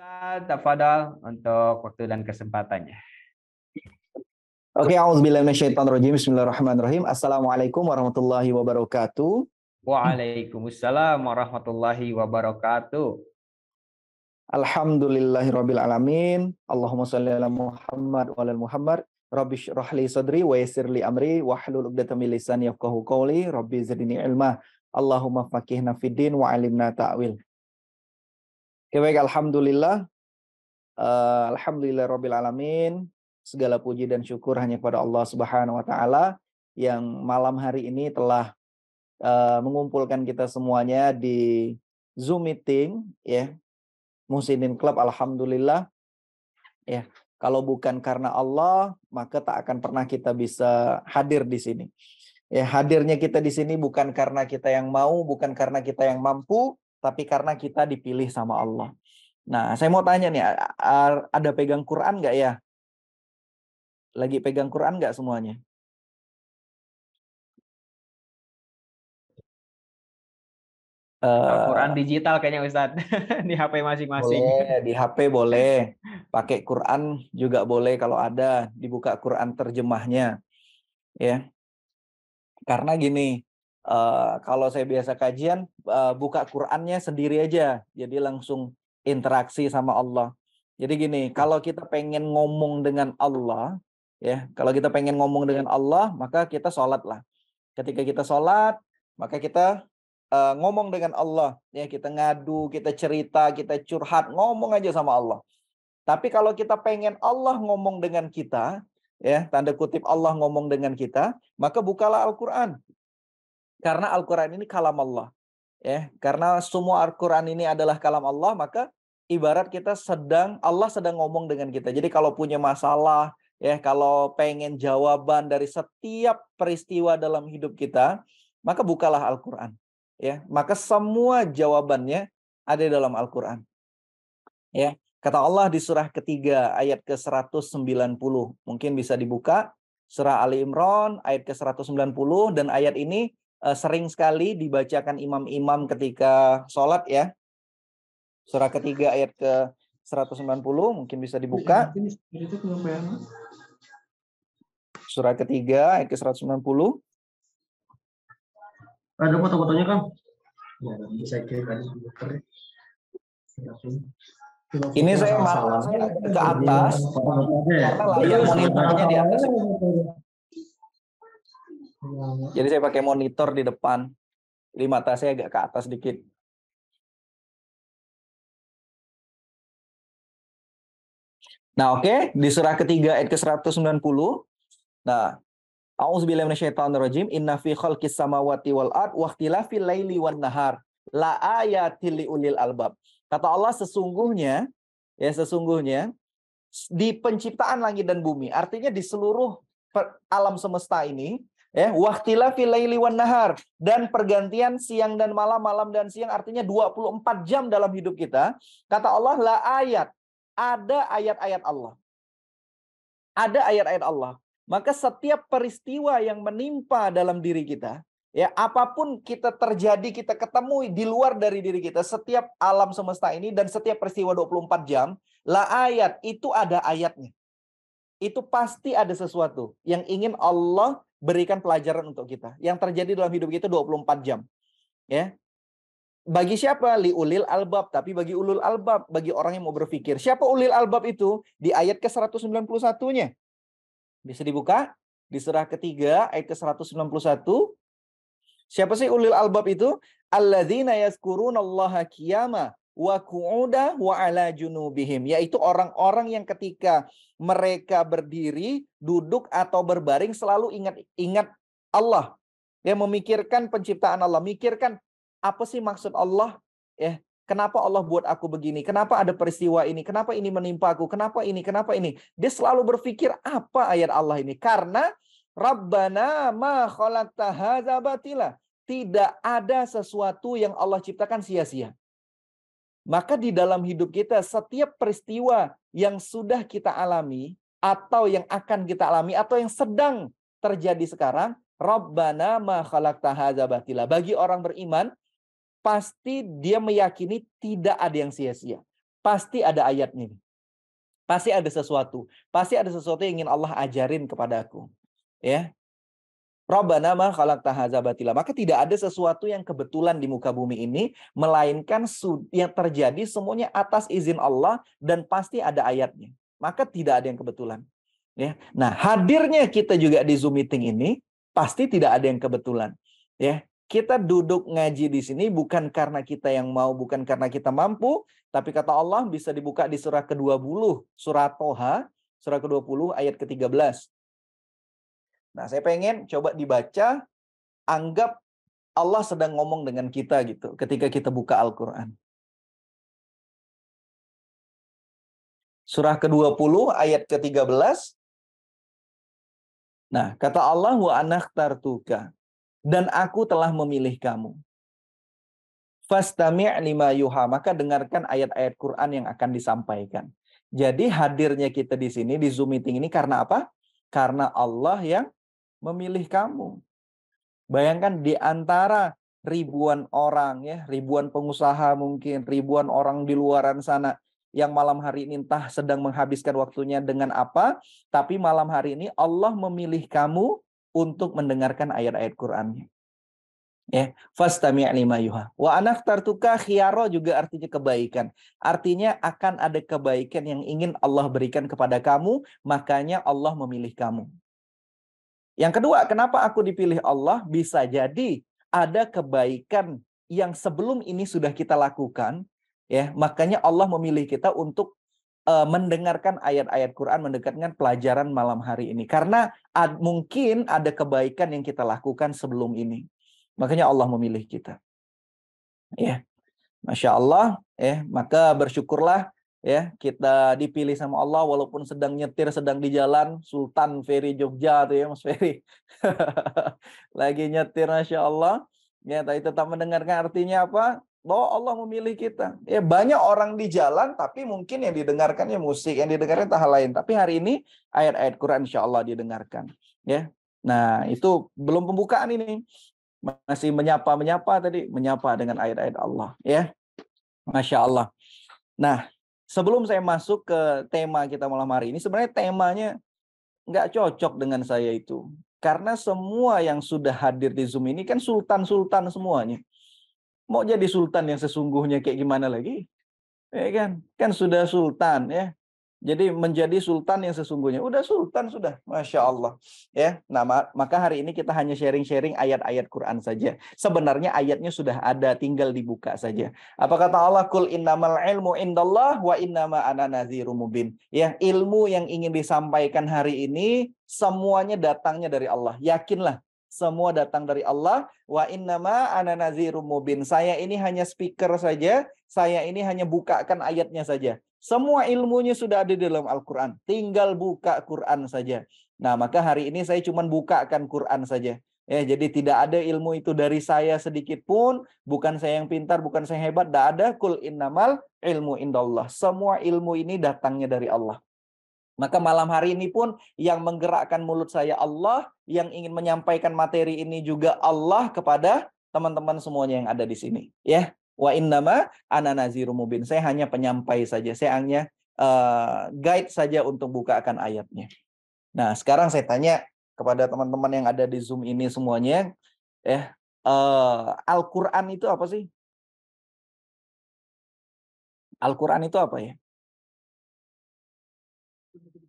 Ustaz Tafadal untuk waktu dan kesempatannya. Oke, okay, auzubillahi minasyaitonirrajim. Bismillahirrahmanirrahim. Assalamualaikum warahmatullahi wabarakatuh. Waalaikumsalam warahmatullahi wabarakatuh. Alhamdulillahirabbil alamin. Allahumma shalli ala Muhammad wa ala Muhammad. Rabbi rahli sadri wa yassirli amri wa hlul 'uqdatam min lisani yafqahu qawli. Rabbi zidni ilma. Allahumma faqihna fid din wa alimna ta'wil. Oke baik, Alhamdulillah. Uh, Alhamdulillah Rabbil Alamin. Segala puji dan syukur hanya kepada Allah Subhanahu Wa Taala yang malam hari ini telah uh, mengumpulkan kita semuanya di Zoom meeting, ya. Yeah. Musinin Club, Alhamdulillah. Ya, kalau bukan karena Allah, maka tak akan pernah kita bisa hadir di sini. Ya, hadirnya kita di sini bukan karena kita yang mau, bukan karena kita yang mampu, tapi karena kita dipilih sama Allah. Nah, saya mau tanya nih, ada pegang Quran nggak ya? Lagi pegang Quran nggak semuanya? Uh, Quran digital kayaknya Ustadz di HP masing-masing. di HP boleh. Pakai Quran juga boleh kalau ada dibuka Quran terjemahnya. Ya. Karena gini, Eh, kalau saya biasa kajian, uh, buka Qurannya sendiri aja. Jadi langsung interaksi sama Allah. Jadi gini, kalau kita pengen ngomong dengan Allah, ya, kalau kita pengen ngomong dengan Allah, maka kita sholat lah. Ketika kita sholat, maka kita uh, ngomong dengan Allah. Ya, kita ngadu, kita cerita, kita curhat, ngomong aja sama Allah. Tapi kalau kita pengen Allah ngomong dengan kita, ya, tanda kutip Allah ngomong dengan kita, maka bukalah Al-Quran karena Al-Quran ini kalam Allah. Ya, karena semua Al-Quran ini adalah kalam Allah, maka ibarat kita sedang, Allah sedang ngomong dengan kita. Jadi kalau punya masalah, ya kalau pengen jawaban dari setiap peristiwa dalam hidup kita, maka bukalah Al-Quran. Ya, maka semua jawabannya ada dalam Al-Quran. Ya, kata Allah di surah ketiga ayat ke-190. Mungkin bisa dibuka surah Ali Imran ayat ke-190 dan ayat ini Eh, sering sekali dibacakan imam-imam ketika sholat ya. Surah ketiga ayat ke 190 mungkin bisa dibuka. Iya, Surah ketiga ayat ke 190. Ada foto-fotonya kan? Ini saya masuk ke atas. Karena layar iya, iya, monitornya di atas. Iya. Jadi saya pakai monitor di depan. Jadi mata saya agak ke atas sedikit. Nah, oke, okay. di surah ketiga ayat ke-190. Nah, A'udzubillahi minasyaitonirrajim. Inna fi khalqis samawati wal ard wa ikhtilafil laili wan nahar la ayatil ulil albab. Kata Allah sesungguhnya ya sesungguhnya di penciptaan langit dan bumi, artinya di seluruh alam semesta ini ya eh, waktila filaili wan nahar dan pergantian siang dan malam malam dan siang artinya 24 jam dalam hidup kita kata Allah la ayat ada ayat-ayat Allah ada ayat-ayat Allah maka setiap peristiwa yang menimpa dalam diri kita ya apapun kita terjadi kita ketemu di luar dari diri kita setiap alam semesta ini dan setiap peristiwa 24 jam la ayat itu ada ayatnya itu pasti ada sesuatu yang ingin Allah berikan pelajaran untuk kita. Yang terjadi dalam hidup kita 24 jam. Ya. Bagi siapa? Li ulil albab. Tapi bagi ulul albab, bagi orang yang mau berpikir. Siapa ulil albab itu? Di ayat ke-191-nya. Bisa dibuka? Di surah ketiga, ayat ke-191. Siapa sih ulil albab itu? Alladzina yaskurunallaha kiyamah wa ku'uda wa ala junubihim yaitu orang-orang yang ketika mereka berdiri, duduk atau berbaring selalu ingat-ingat Allah. Ya memikirkan penciptaan Allah, mikirkan apa sih maksud Allah? Ya, kenapa Allah buat aku begini? Kenapa ada peristiwa ini? Kenapa ini menimpa aku? Kenapa ini? Kenapa ini? Dia selalu berpikir apa ayat Allah ini? Karena Rabbana ma khalaqta batila. Tidak ada sesuatu yang Allah ciptakan sia-sia. Maka di dalam hidup kita setiap peristiwa yang sudah kita alami atau yang akan kita alami atau yang sedang terjadi sekarang, Rabbana ma khalaqta hadza Bagi orang beriman, pasti dia meyakini tidak ada yang sia-sia. Pasti ada ayat ini. Pasti ada sesuatu. Pasti ada sesuatu yang ingin Allah ajarin kepada aku. Ya. Rabbana ma khalaqta hadza batila. Maka tidak ada sesuatu yang kebetulan di muka bumi ini melainkan yang terjadi semuanya atas izin Allah dan pasti ada ayatnya. Maka tidak ada yang kebetulan. Ya. Nah, hadirnya kita juga di Zoom meeting ini pasti tidak ada yang kebetulan. Ya, kita duduk ngaji di sini bukan karena kita yang mau, bukan karena kita mampu, tapi kata Allah bisa dibuka di surah ke-20, surah Toha, surah ke-20 ayat ke-13. Nah, saya pengen coba dibaca, anggap Allah sedang ngomong dengan kita gitu ketika kita buka Al-Quran. Surah ke-20 ayat ke-13. Nah, kata Allah, wa tartuka Dan aku telah memilih kamu. Fastami' lima yuha. Maka dengarkan ayat-ayat Quran yang akan disampaikan. Jadi hadirnya kita di sini, di Zoom meeting ini karena apa? Karena Allah yang memilih kamu. Bayangkan di antara ribuan orang ya, ribuan pengusaha mungkin, ribuan orang di luaran sana yang malam hari ini entah sedang menghabiskan waktunya dengan apa, tapi malam hari ini Allah memilih kamu untuk mendengarkan ayat-ayat Qur'annya. Ya, fastami' lima yuha. Wa tartuka khiyaro juga artinya kebaikan. Artinya akan ada kebaikan yang ingin Allah berikan kepada kamu, makanya Allah memilih kamu. Yang kedua, kenapa aku dipilih Allah? Bisa jadi ada kebaikan yang sebelum ini sudah kita lakukan, ya. Makanya Allah memilih kita untuk eh, mendengarkan ayat-ayat Quran, mendekatkan pelajaran malam hari ini. Karena ad, mungkin ada kebaikan yang kita lakukan sebelum ini. Makanya Allah memilih kita. Ya. Masya Allah, ya, maka bersyukurlah ya kita dipilih sama Allah walaupun sedang nyetir sedang di jalan Sultan Ferry Jogja tuh ya Mas Ferry lagi nyetir Masya Allah ya tapi tetap mendengarkan artinya apa bahwa Allah memilih kita ya banyak orang di jalan tapi mungkin yang didengarkannya musik yang didengarkan hal lain tapi hari ini ayat-ayat Quran Insya Allah didengarkan ya nah itu belum pembukaan ini masih menyapa menyapa tadi menyapa dengan ayat-ayat Allah ya Masya Allah nah sebelum saya masuk ke tema kita malam hari ini, sebenarnya temanya nggak cocok dengan saya itu. Karena semua yang sudah hadir di Zoom ini kan sultan-sultan semuanya. Mau jadi sultan yang sesungguhnya kayak gimana lagi? Ya kan? Kan sudah sultan ya. Jadi menjadi sultan yang sesungguhnya. Udah sultan sudah, masya Allah. Ya, nah maka hari ini kita hanya sharing-sharing ayat-ayat Quran saja. Sebenarnya ayatnya sudah ada, tinggal dibuka saja. Apa kata Allah? Kul innamal ilmu indallah wa innama ana nadhirum mubin. Ya, ilmu yang ingin disampaikan hari ini semuanya datangnya dari Allah. Yakinlah, semua datang dari Allah. Wa innama ana nazirum mubin. Saya ini hanya speaker saja, saya ini hanya bukakan ayatnya saja. Semua ilmunya sudah ada di dalam Al-Quran. Tinggal buka Quran saja. Nah, maka hari ini saya cuma bukakan Quran saja. Ya, jadi tidak ada ilmu itu dari saya sedikit pun. Bukan saya yang pintar, bukan saya hebat. Tidak ada kul innamal ilmu indallah. Semua ilmu ini datangnya dari Allah. Maka malam hari ini pun yang menggerakkan mulut saya Allah, yang ingin menyampaikan materi ini juga Allah kepada teman-teman semuanya yang ada di sini. Ya, Wa innama ana naziru mubin. Saya hanya penyampai saja. Saya hanya uh, guide saja untuk bukakan ayatnya. Nah, sekarang saya tanya kepada teman-teman yang ada di Zoom ini semuanya, ya, eh uh, Al-Qur'an itu apa sih? Al-Qur'an itu apa ya?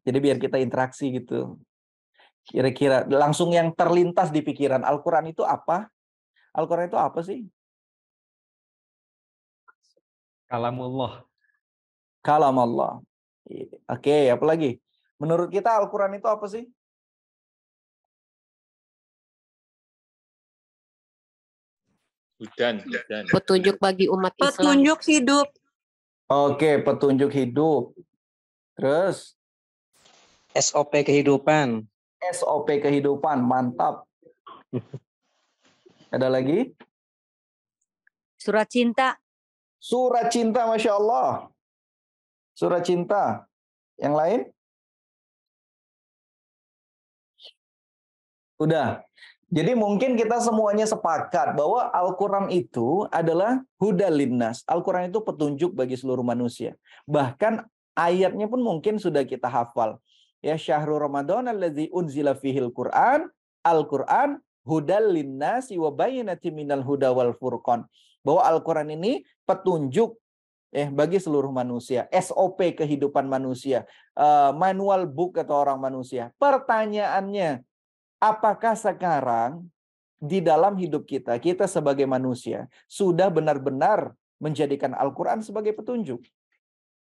Jadi biar kita interaksi gitu. Kira-kira langsung yang terlintas di pikiran Al-Qur'an itu apa? Al-Qur'an itu apa sih? Kalamullah. Kalamullah. Oke, apa lagi? Menurut kita Al-Quran itu apa sih? Hudan, Petunjuk bagi umat Islam. Petunjuk hidup. Oke, petunjuk hidup. Terus? SOP kehidupan. SOP kehidupan, mantap. Ada lagi? Surat cinta. Surat cinta, Masya Allah. Surat cinta. Yang lain? Udah. Jadi mungkin kita semuanya sepakat bahwa Al-Quran itu adalah huda linnas. Al-Quran itu petunjuk bagi seluruh manusia. Bahkan ayatnya pun mungkin sudah kita hafal. Ya syahrul Ramadan allazi unzila fihil Quran, Al-Quran huda linnasi wa bayinati minal huda wal furqan bahwa Al-Quran ini petunjuk eh bagi seluruh manusia, SOP kehidupan manusia, eh, manual book atau orang manusia. Pertanyaannya, apakah sekarang di dalam hidup kita, kita sebagai manusia sudah benar-benar menjadikan Al-Quran sebagai petunjuk?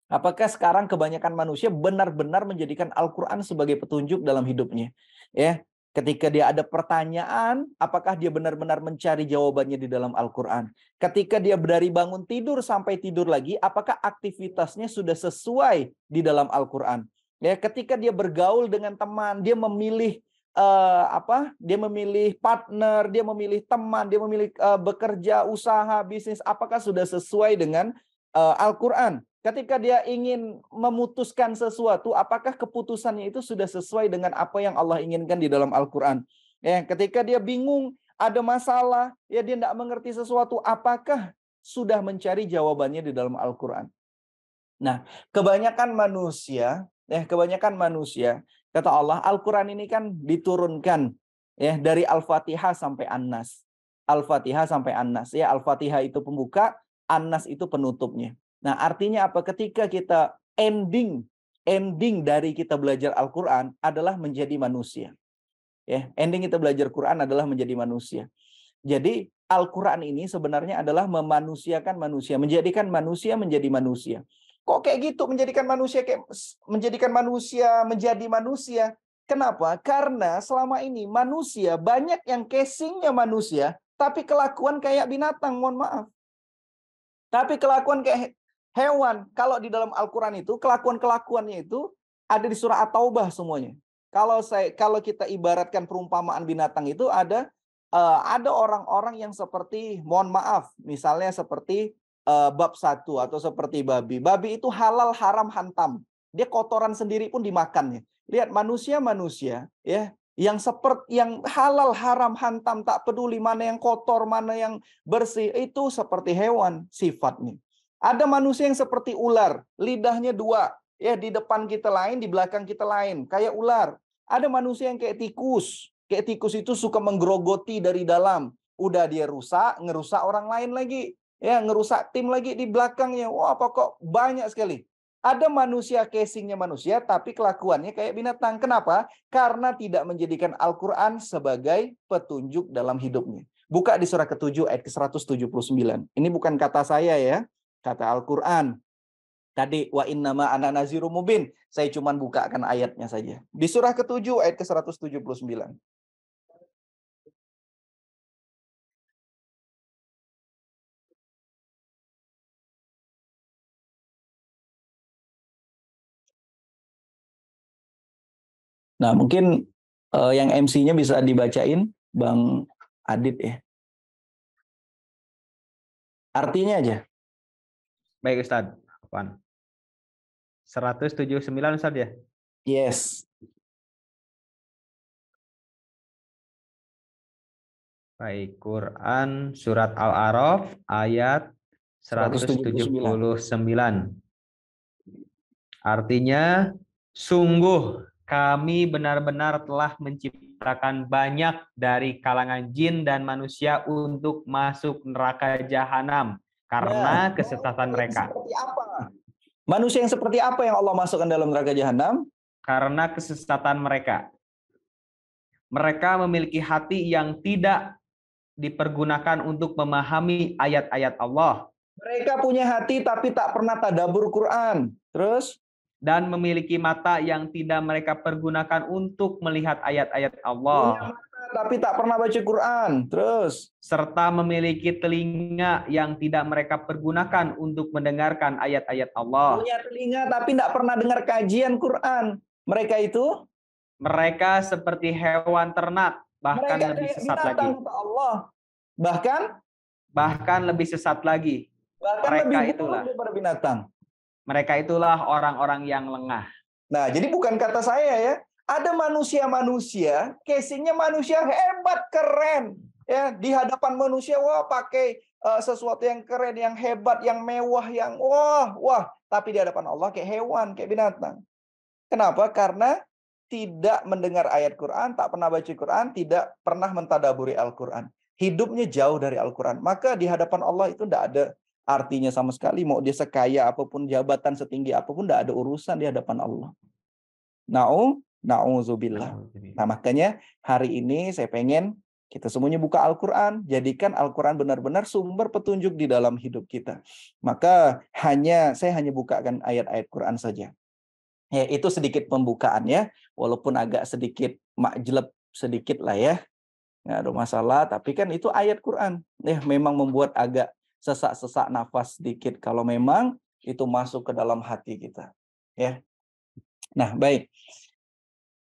Apakah sekarang kebanyakan manusia benar-benar menjadikan Al-Quran sebagai petunjuk dalam hidupnya? Ya, Ketika dia ada pertanyaan, apakah dia benar-benar mencari jawabannya di dalam Al-Quran? Ketika dia dari bangun tidur sampai tidur lagi, apakah aktivitasnya sudah sesuai di dalam Al-Quran? Ya, ketika dia bergaul dengan teman, dia memilih uh, apa? Dia memilih partner, dia memilih teman, dia memilih uh, bekerja, usaha, bisnis. Apakah sudah sesuai dengan uh, Al-Quran? Ketika dia ingin memutuskan sesuatu, apakah keputusannya itu sudah sesuai dengan apa yang Allah inginkan di dalam Al-Quran? Ya, ketika dia bingung, ada masalah, ya dia tidak mengerti sesuatu, apakah sudah mencari jawabannya di dalam Al-Quran? Nah, kebanyakan manusia, ya kebanyakan manusia, kata Allah, Al-Quran ini kan diturunkan ya dari Al-Fatihah sampai An-Nas. Al-Fatihah sampai An-Nas. Ya, Al-Fatihah itu pembuka, An-Nas itu penutupnya. Nah, artinya apa? Ketika kita ending ending dari kita belajar Al-Qur'an adalah menjadi manusia. Ya, ending kita belajar Quran adalah menjadi manusia. Jadi Al-Quran ini sebenarnya adalah memanusiakan manusia, menjadikan manusia menjadi manusia. Kok kayak gitu menjadikan manusia kayak menjadikan manusia menjadi manusia? Kenapa? Karena selama ini manusia banyak yang casingnya manusia, tapi kelakuan kayak binatang, mohon maaf. Tapi kelakuan kayak hewan. Kalau di dalam Al-Quran itu, kelakuan-kelakuannya itu ada di surah At-Taubah semuanya. Kalau saya kalau kita ibaratkan perumpamaan binatang itu ada eh, ada orang-orang yang seperti mohon maaf, misalnya seperti eh, bab satu atau seperti babi. Babi itu halal haram hantam. Dia kotoran sendiri pun dimakannya. Lihat manusia-manusia ya yang seperti yang halal haram hantam tak peduli mana yang kotor mana yang bersih itu seperti hewan sifatnya ada manusia yang seperti ular, lidahnya dua, ya di depan kita lain, di belakang kita lain, kayak ular. Ada manusia yang kayak tikus, kayak tikus itu suka menggerogoti dari dalam. Udah dia rusak, ngerusak orang lain lagi, ya ngerusak tim lagi di belakangnya. Wah, apa kok banyak sekali. Ada manusia casingnya manusia, tapi kelakuannya kayak binatang. Kenapa? Karena tidak menjadikan Al-Quran sebagai petunjuk dalam hidupnya. Buka di surah ke-7 ayat ke-179. Ini bukan kata saya ya kata Al-Quran. Tadi wa innama anak naziru mubin. Saya cuma bukakan ayatnya saja. Di surah ke-7 ayat ke-179. Nah, mungkin uh, yang MC-nya bisa dibacain Bang Adit ya. Artinya aja. Baik Ustaz. Apaan? 179 Ustaz ya? Yes. Baik, Quran surat Al-Araf ayat 179. Artinya, sungguh kami benar-benar telah menciptakan banyak dari kalangan jin dan manusia untuk masuk neraka jahanam karena ya, kesesatan mereka. apa? Manusia yang seperti apa yang Allah masukkan dalam neraka jahanam? Karena kesesatan mereka. Mereka memiliki hati yang tidak dipergunakan untuk memahami ayat-ayat Allah. Mereka punya hati tapi tak pernah tadabur Quran. Terus? Dan memiliki mata yang tidak mereka pergunakan untuk melihat ayat-ayat Allah tapi tak pernah baca Quran. Terus serta memiliki telinga yang tidak mereka pergunakan untuk mendengarkan ayat-ayat Allah. Punya telinga tapi tidak pernah dengar kajian Quran. Mereka itu mereka seperti hewan ternak, bahkan mereka lebih sesat lagi. Allah. Bahkan bahkan lebih sesat lagi. Bahkan mereka lebih itulah daripada binatang. Mereka itulah orang-orang yang lengah. Nah, jadi bukan kata saya ya, ada manusia-manusia, casingnya manusia hebat, keren. Ya, di hadapan manusia wah pakai eh, sesuatu yang keren, yang hebat, yang mewah, yang wah, wah, tapi di hadapan Allah kayak hewan, kayak binatang. Kenapa? Karena tidak mendengar ayat Quran, tak pernah baca Quran, tidak pernah mentadaburi Al-Quran. Hidupnya jauh dari Al-Quran. Maka di hadapan Allah itu tidak ada artinya sama sekali. Mau dia sekaya apapun, jabatan setinggi apapun, tidak ada urusan di hadapan Allah. Na'u Na'udzubillah. Nah, makanya hari ini saya pengen kita semuanya buka Al-Quran, jadikan Al-Quran benar-benar sumber petunjuk di dalam hidup kita. Maka hanya saya hanya bukakan ayat-ayat Quran saja. Ya, itu sedikit ya, walaupun agak sedikit makjleb sedikit lah ya. Nggak ada masalah, tapi kan itu ayat Quran. Ya, memang membuat agak sesak-sesak nafas sedikit kalau memang itu masuk ke dalam hati kita. Ya. Nah, baik.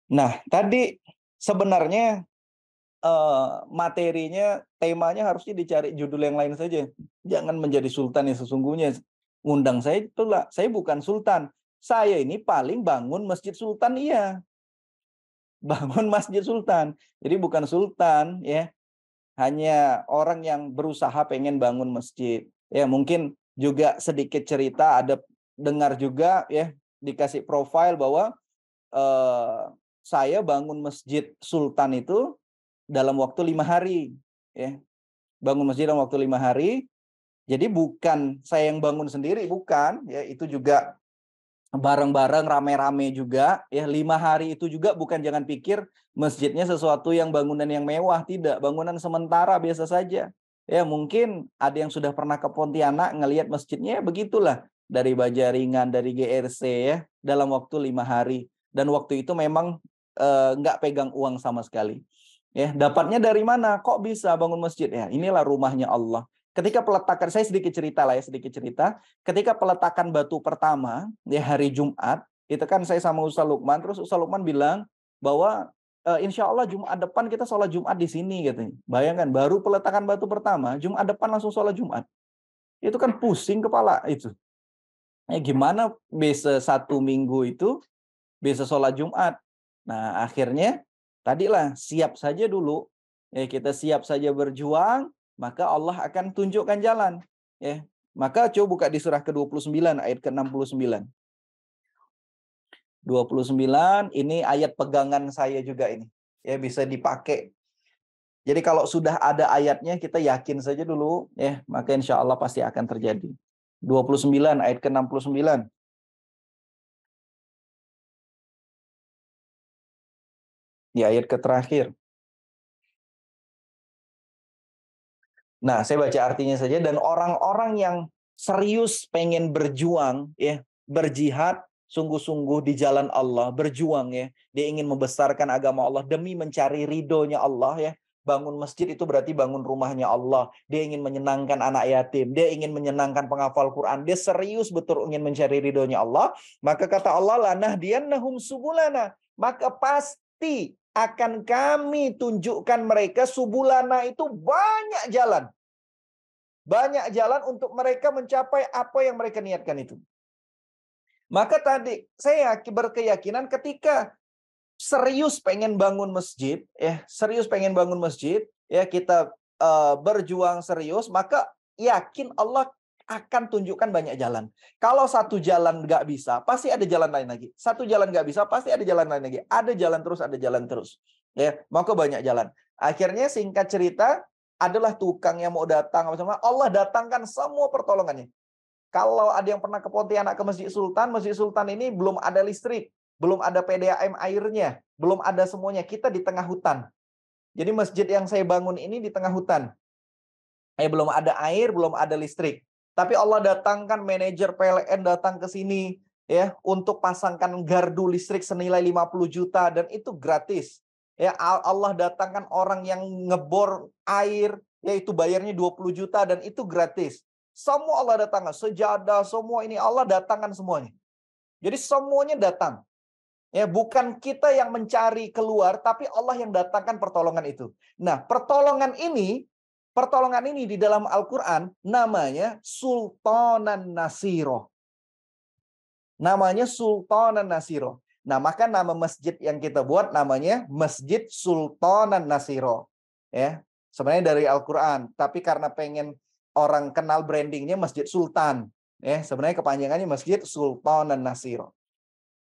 Nah, tadi sebenarnya uh, materinya, temanya harusnya dicari judul yang lain saja. Jangan menjadi sultan yang sesungguhnya. Undang saya itulah, saya bukan sultan. Saya ini paling bangun masjid sultan iya. Bangun masjid sultan. Jadi bukan sultan ya. Hanya orang yang berusaha pengen bangun masjid. Ya mungkin juga sedikit cerita ada dengar juga ya dikasih profil bahwa eh, saya bangun masjid Sultan itu dalam waktu lima hari, ya bangun masjid dalam waktu lima hari. Jadi bukan saya yang bangun sendiri, bukan ya itu juga bareng-bareng rame-rame juga ya lima hari itu juga bukan jangan pikir masjidnya sesuatu yang bangunan yang mewah tidak bangunan sementara biasa saja ya mungkin ada yang sudah pernah ke Pontianak ngelihat masjidnya ya begitulah dari baja ringan dari GRC ya dalam waktu lima hari dan waktu itu memang Eh, nggak pegang uang sama sekali. Ya, dapatnya dari mana? Kok bisa bangun masjid? Ya, inilah rumahnya Allah. Ketika peletakan saya sedikit cerita lah ya, sedikit cerita. Ketika peletakan batu pertama ya hari Jumat, itu kan saya sama Ustaz Lukman, terus Ustaz Lukman bilang bahwa e, insya Allah Jumat depan kita sholat Jumat di sini katanya. Gitu. Bayangkan baru peletakan batu pertama, Jumat depan langsung sholat Jumat. Itu kan pusing kepala itu. Ya, gimana bisa satu minggu itu bisa sholat Jumat Nah, akhirnya tadilah siap saja dulu. Ya, kita siap saja berjuang, maka Allah akan tunjukkan jalan. Ya, maka coba buka di surah ke-29 ayat ke-69. 29 ini ayat pegangan saya juga ini. Ya bisa dipakai. Jadi kalau sudah ada ayatnya kita yakin saja dulu ya, maka insya Allah pasti akan terjadi. 29 ayat ke-69. di ayat ke terakhir. Nah, saya baca artinya saja dan orang-orang yang serius pengen berjuang ya, berjihad sungguh-sungguh di jalan Allah, berjuang ya. Dia ingin membesarkan agama Allah demi mencari ridhonya Allah ya. Bangun masjid itu berarti bangun rumahnya Allah. Dia ingin menyenangkan anak yatim. Dia ingin menyenangkan penghafal Quran. Dia serius betul ingin mencari ridhonya Allah. Maka kata Allah, lanah nahum subulana. Maka pasti akan kami tunjukkan mereka subulana itu banyak jalan. Banyak jalan untuk mereka mencapai apa yang mereka niatkan itu. Maka tadi saya berkeyakinan ketika serius pengen bangun masjid, ya serius pengen bangun masjid, ya kita uh, berjuang serius, maka yakin Allah akan tunjukkan banyak jalan. Kalau satu jalan nggak bisa, pasti ada jalan lain lagi. Satu jalan nggak bisa, pasti ada jalan lain lagi. Ada jalan terus, ada jalan terus. Ya, mau ke banyak jalan. Akhirnya singkat cerita, adalah tukang yang mau datang apa sama Allah datangkan semua pertolongannya. Kalau ada yang pernah ke Pontianak ke Masjid Sultan, Masjid Sultan ini belum ada listrik, belum ada PDAM airnya, belum ada semuanya. Kita di tengah hutan. Jadi masjid yang saya bangun ini di tengah hutan. Eh belum ada air, belum ada listrik. Tapi Allah datangkan manajer PLN datang ke sini ya untuk pasangkan gardu listrik senilai 50 juta dan itu gratis. Ya Allah datangkan orang yang ngebor air yaitu bayarnya 20 juta dan itu gratis. Semua Allah datangkan, sejadah semua ini Allah datangkan semuanya. Jadi semuanya datang. Ya, bukan kita yang mencari keluar tapi Allah yang datangkan pertolongan itu. Nah, pertolongan ini Pertolongan ini di dalam Al-Quran namanya Sultanan Nasiro. Namanya Sultanan Nasiro. Nah, maka nama masjid yang kita buat namanya Masjid Sultanan Nasiro. Ya, sebenarnya dari Al-Qur'an, tapi karena pengen orang kenal brandingnya Masjid Sultan. Ya, sebenarnya kepanjangannya Masjid Sultanan Nasiro.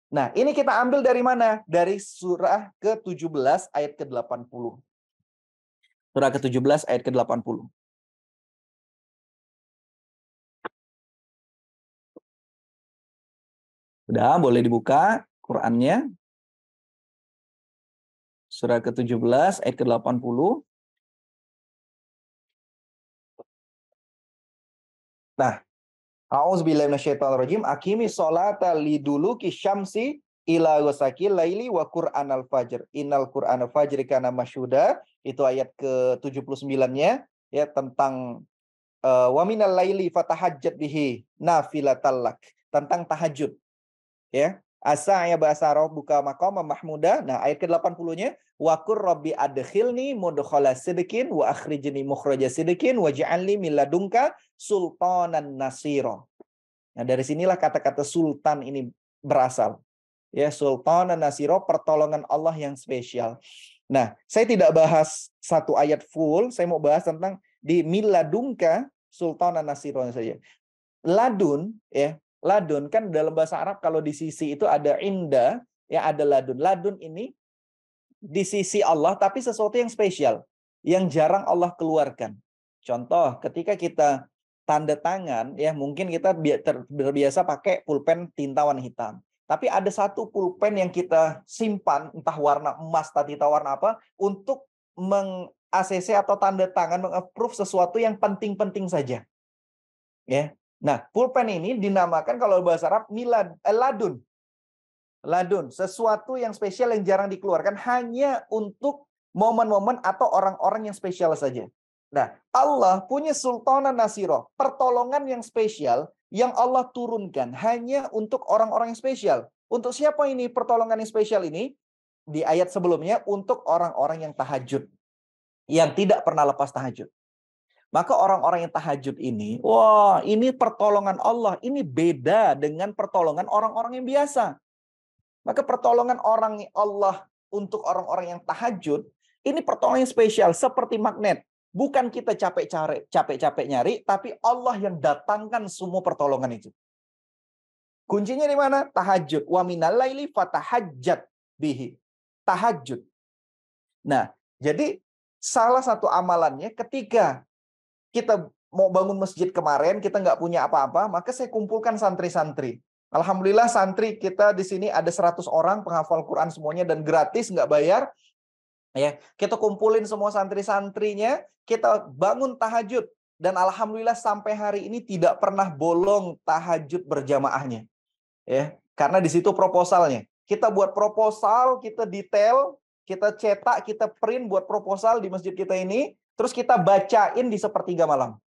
Nah, ini kita ambil dari mana? Dari surah ke-17 ayat ke-80. Surah ke-17 ayat ke-80. Sudah, boleh dibuka Qurannya. Surah ke-17 ayat ke-80. Nah, A'udzubillahi minasyaitonirrajim. Aqimi sholata liduluki syamsi ila wasaki laili wa Qur'an al fajr. Innal al-fajr kana masyuda Itu ayat ke-79-nya ya tentang uh, wa minal laili fatahajjat bihi nafilatallak tentang tahajud. Ya. Asa ya bahasa Arab buka maqam mahmuda. Nah, ayat ke-80-nya qur rabbi adkhilni mudkhala sidqin wa akhrijni mukhraja sidqin waj'alni min ladunka sultanan nasiro. Nah, dari sinilah kata-kata sultan ini berasal ya Sultan nasiro pertolongan Allah yang spesial. Nah, saya tidak bahas satu ayat full, saya mau bahas tentang di miladunka Sultan nasiro saja. Ladun ya, ladun kan dalam bahasa Arab kalau di sisi itu ada inda, ya ada ladun. Ladun ini di sisi Allah tapi sesuatu yang spesial yang jarang Allah keluarkan. Contoh ketika kita tanda tangan ya mungkin kita terbiasa pakai pulpen tinta warna hitam. Tapi ada satu pulpen yang kita simpan, entah warna emas tadi, tahu warna apa, untuk meng-ACC atau tanda tangan, meng-approve sesuatu yang penting-penting saja. Ya. Nah, pulpen ini dinamakan kalau bahasa Arab milad, eh, ladun. Ladun, sesuatu yang spesial yang jarang dikeluarkan hanya untuk momen-momen atau orang-orang yang spesial saja. Nah, Allah punya sultanan nasiroh, pertolongan yang spesial yang Allah turunkan hanya untuk orang-orang yang spesial. Untuk siapa ini pertolongan yang spesial ini? Di ayat sebelumnya untuk orang-orang yang tahajud. Yang tidak pernah lepas tahajud. Maka orang-orang yang tahajud ini, wah ini pertolongan Allah, ini beda dengan pertolongan orang-orang yang biasa. Maka pertolongan orang Allah untuk orang-orang yang tahajud, ini pertolongan yang spesial, seperti magnet. Bukan kita capek capek capek-capek nyari, tapi Allah yang datangkan semua pertolongan itu. Kuncinya di mana? Tahajud. Wa minal laili fatahajjat bihi. Tahajud. Nah, jadi salah satu amalannya ketika kita mau bangun masjid kemarin, kita nggak punya apa-apa, maka saya kumpulkan santri-santri. Alhamdulillah santri kita di sini ada 100 orang penghafal Quran semuanya dan gratis nggak bayar ya kita kumpulin semua santri-santrinya kita bangun tahajud dan alhamdulillah sampai hari ini tidak pernah bolong tahajud berjamaahnya ya karena di situ proposalnya kita buat proposal kita detail kita cetak kita print buat proposal di masjid kita ini terus kita bacain di sepertiga malam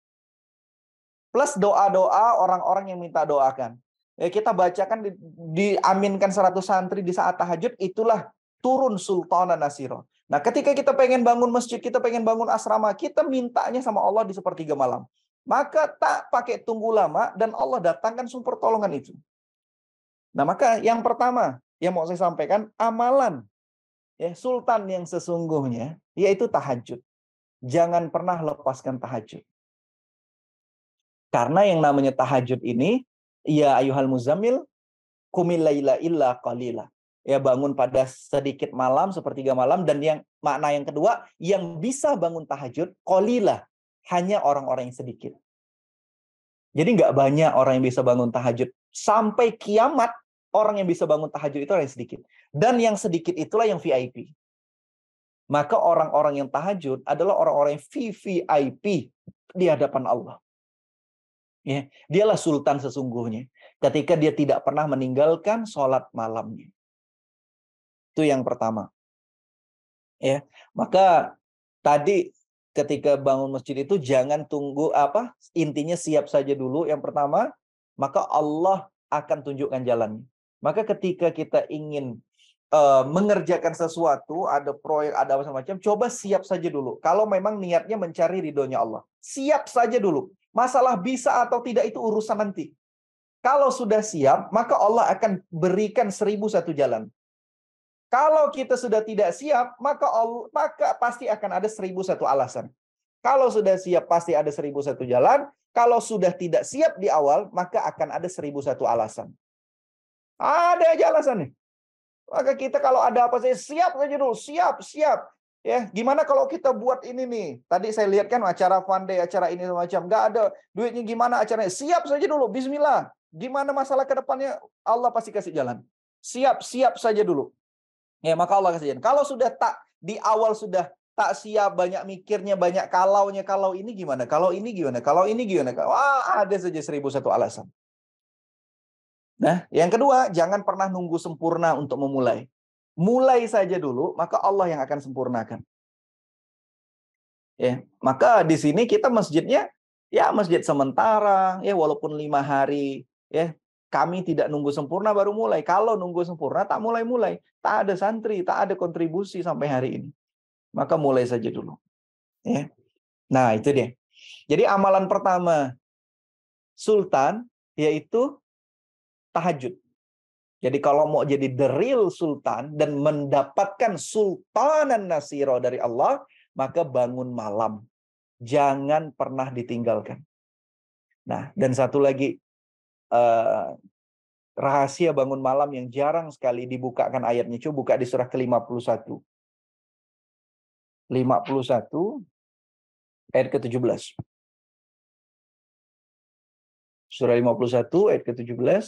plus doa-doa orang-orang yang minta doakan ya kita bacakan di, diaminkan 100 santri di saat tahajud itulah turun sultana nasiro Nah, ketika kita pengen bangun masjid, kita pengen bangun asrama, kita mintanya sama Allah di sepertiga malam. Maka tak pakai tunggu lama dan Allah datangkan sumber pertolongan itu. Nah, maka yang pertama yang mau saya sampaikan amalan ya sultan yang sesungguhnya yaitu tahajud. Jangan pernah lepaskan tahajud. Karena yang namanya tahajud ini ya ayuhal muzamil kumilaila illa qalila ya bangun pada sedikit malam sepertiga malam dan yang makna yang kedua yang bisa bangun tahajud kolilah hanya orang-orang yang sedikit jadi nggak banyak orang yang bisa bangun tahajud sampai kiamat orang yang bisa bangun tahajud itu orang yang sedikit dan yang sedikit itulah yang VIP maka orang-orang yang tahajud adalah orang-orang yang VIP di hadapan Allah ya dialah sultan sesungguhnya ketika dia tidak pernah meninggalkan sholat malamnya itu yang pertama. Ya, maka tadi ketika bangun masjid itu jangan tunggu apa? Intinya siap saja dulu yang pertama, maka Allah akan tunjukkan jalan Maka ketika kita ingin uh, mengerjakan sesuatu, ada proyek, ada apa macam, coba siap saja dulu. Kalau memang niatnya mencari ridhonya Allah, siap saja dulu. Masalah bisa atau tidak itu urusan nanti. Kalau sudah siap, maka Allah akan berikan seribu satu jalan. Kalau kita sudah tidak siap, maka Allah, maka pasti akan ada seribu satu alasan. Kalau sudah siap pasti ada seribu satu jalan. Kalau sudah tidak siap di awal, maka akan ada seribu satu alasan. Ada aja alasannya. Maka kita kalau ada apa saja siap saja dulu, siap, siap. Ya, gimana kalau kita buat ini nih? Tadi saya lihat kan acara day acara ini macam nggak ada duitnya gimana acaranya? Siap saja dulu, Bismillah. Gimana masalah kedepannya Allah pasti kasih jalan. Siap, siap saja dulu. Ya, maka Allah kasih kasihan. Kalau sudah tak di awal sudah tak siap banyak mikirnya banyak kalaunya kalau ini gimana kalau ini gimana kalau ini gimana wah ada saja seribu satu alasan nah yang kedua jangan pernah nunggu sempurna untuk memulai mulai saja dulu maka Allah yang akan sempurnakan ya maka di sini kita masjidnya ya masjid sementara ya walaupun lima hari ya kami tidak nunggu sempurna baru mulai. Kalau nunggu sempurna tak mulai-mulai. Tak ada santri, tak ada kontribusi sampai hari ini. Maka mulai saja dulu. Ya. Nah, itu dia. Jadi amalan pertama sultan yaitu tahajud. Jadi kalau mau jadi the real sultan dan mendapatkan sultanan nasiro dari Allah, maka bangun malam. Jangan pernah ditinggalkan. Nah, dan satu lagi, eh, rahasia bangun malam yang jarang sekali dibukakan ayatnya. Coba buka di surah ke-51. 51 ayat ke-17. Surah 51 ayat ke-17.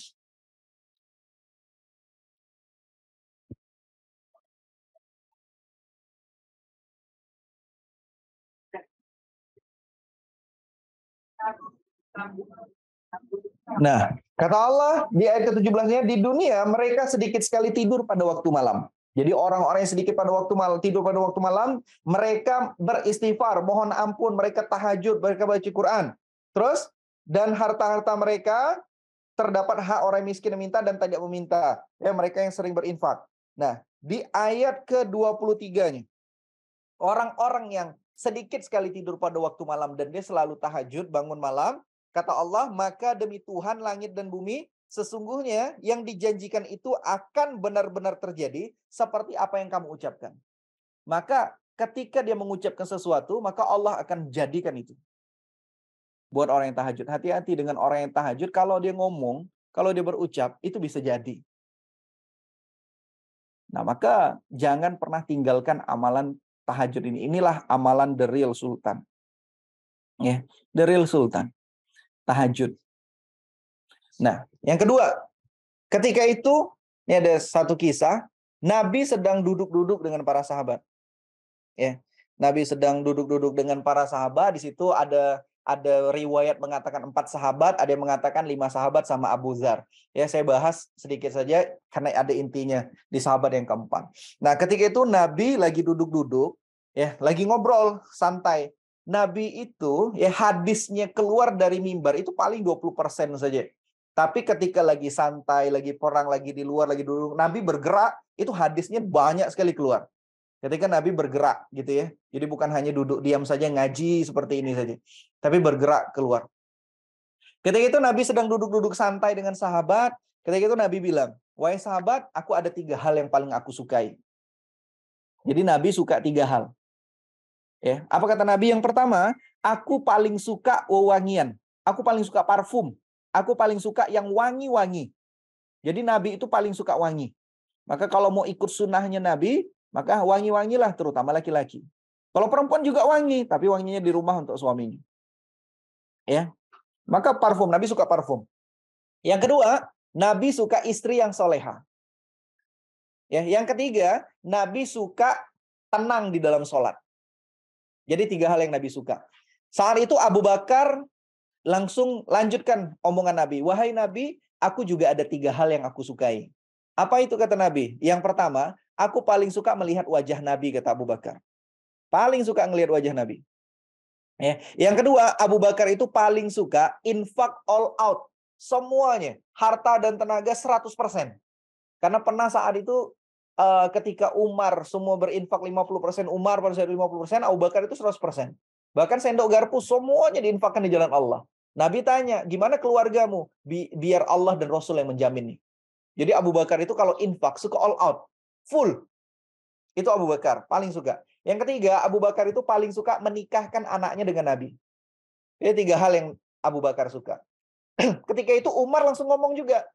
Thank you. Nah, kata Allah di ayat ke-17-nya, di dunia mereka sedikit sekali tidur pada waktu malam. Jadi orang-orang yang sedikit pada waktu malam tidur pada waktu malam, mereka beristighfar, mohon ampun, mereka tahajud, mereka baca Quran. Terus dan harta-harta mereka terdapat hak orang miskin meminta dan tidak meminta. Ya, mereka yang sering berinfak. Nah, di ayat ke-23-nya, orang-orang yang sedikit sekali tidur pada waktu malam dan dia selalu tahajud, bangun malam, Kata Allah, maka demi Tuhan langit dan bumi, sesungguhnya yang dijanjikan itu akan benar-benar terjadi seperti apa yang kamu ucapkan. Maka ketika dia mengucapkan sesuatu, maka Allah akan jadikan itu. Buat orang yang tahajud, hati-hati dengan orang yang tahajud. Kalau dia ngomong, kalau dia berucap, itu bisa jadi. Nah, maka jangan pernah tinggalkan amalan tahajud ini. Inilah amalan the real sultan. Ya, the real sultan tahajud. Nah, yang kedua, ketika itu ini ada satu kisah, Nabi sedang duduk-duduk dengan para sahabat. Ya, Nabi sedang duduk-duduk dengan para sahabat. Di situ ada ada riwayat mengatakan empat sahabat, ada yang mengatakan lima sahabat sama Abu Zar. Ya, saya bahas sedikit saja karena ada intinya di sahabat yang keempat. Nah, ketika itu Nabi lagi duduk-duduk, ya, lagi ngobrol santai. Nabi itu ya hadisnya keluar dari mimbar itu paling 20% saja. Tapi ketika lagi santai, lagi perang, lagi di luar, lagi dulu Nabi bergerak, itu hadisnya banyak sekali keluar. Ketika Nabi bergerak gitu ya. Jadi bukan hanya duduk diam saja ngaji seperti ini saja, tapi bergerak keluar. Ketika itu Nabi sedang duduk-duduk santai dengan sahabat, ketika itu Nabi bilang, "Wahai sahabat, aku ada tiga hal yang paling aku sukai." Jadi Nabi suka tiga hal. Ya, apa kata Nabi yang pertama? Aku paling suka wewangian. Aku paling suka parfum. Aku paling suka yang wangi-wangi. Jadi Nabi itu paling suka wangi. Maka kalau mau ikut sunnahnya Nabi, maka wangi-wangilah terutama laki-laki. Kalau perempuan juga wangi, tapi wanginya di rumah untuk suaminya. Ya. Maka parfum, Nabi suka parfum. Yang kedua, Nabi suka istri yang soleha. Ya, yang ketiga, Nabi suka tenang di dalam sholat. Jadi tiga hal yang Nabi suka. Saat itu Abu Bakar langsung lanjutkan omongan Nabi. Wahai Nabi, aku juga ada tiga hal yang aku sukai. Apa itu kata Nabi? Yang pertama, aku paling suka melihat wajah Nabi kata Abu Bakar. Paling suka ngelihat wajah Nabi. Ya. Yang kedua, Abu Bakar itu paling suka infak all out. Semuanya, harta dan tenaga 100%. Karena pernah saat itu Eh, ketika Umar semua berinfak 50%, Umar pada saat 50%, Abu Bakar itu 100%. Bahkan sendok garpu semuanya diinfakkan di jalan Allah. Nabi tanya, gimana keluargamu? biar Allah dan Rasul yang menjamin nih. Jadi Abu Bakar itu kalau infak suka all out, full. Itu Abu Bakar, paling suka. Yang ketiga, Abu Bakar itu paling suka menikahkan anaknya dengan Nabi. Jadi tiga hal yang Abu Bakar suka. Ketika itu Umar langsung ngomong juga,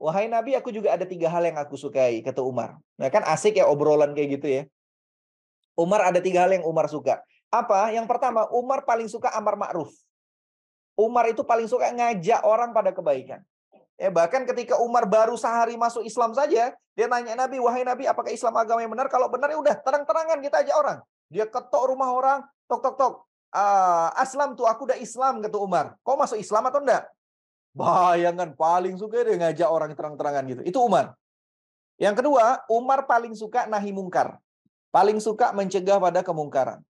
Wahai Nabi, aku juga ada tiga hal yang aku sukai, kata Umar. Nah kan asik ya obrolan kayak gitu ya. Umar ada tiga hal yang Umar suka. Apa? Yang pertama, Umar paling suka amar ma'ruf. Umar itu paling suka ngajak orang pada kebaikan. Ya, bahkan ketika Umar baru sehari masuk Islam saja, dia nanya Nabi, wahai Nabi, apakah Islam agama yang benar? Kalau benar ya udah, terang-terangan kita aja orang. Dia ketok rumah orang, tok tok tok. Uh, aslam tuh aku udah Islam kata Umar. Kau masuk Islam atau enggak? Bayangkan paling suka dia ngajak orang terang-terangan gitu. Itu Umar. Yang kedua, Umar paling suka nahi mungkar. Paling suka mencegah pada kemungkaran.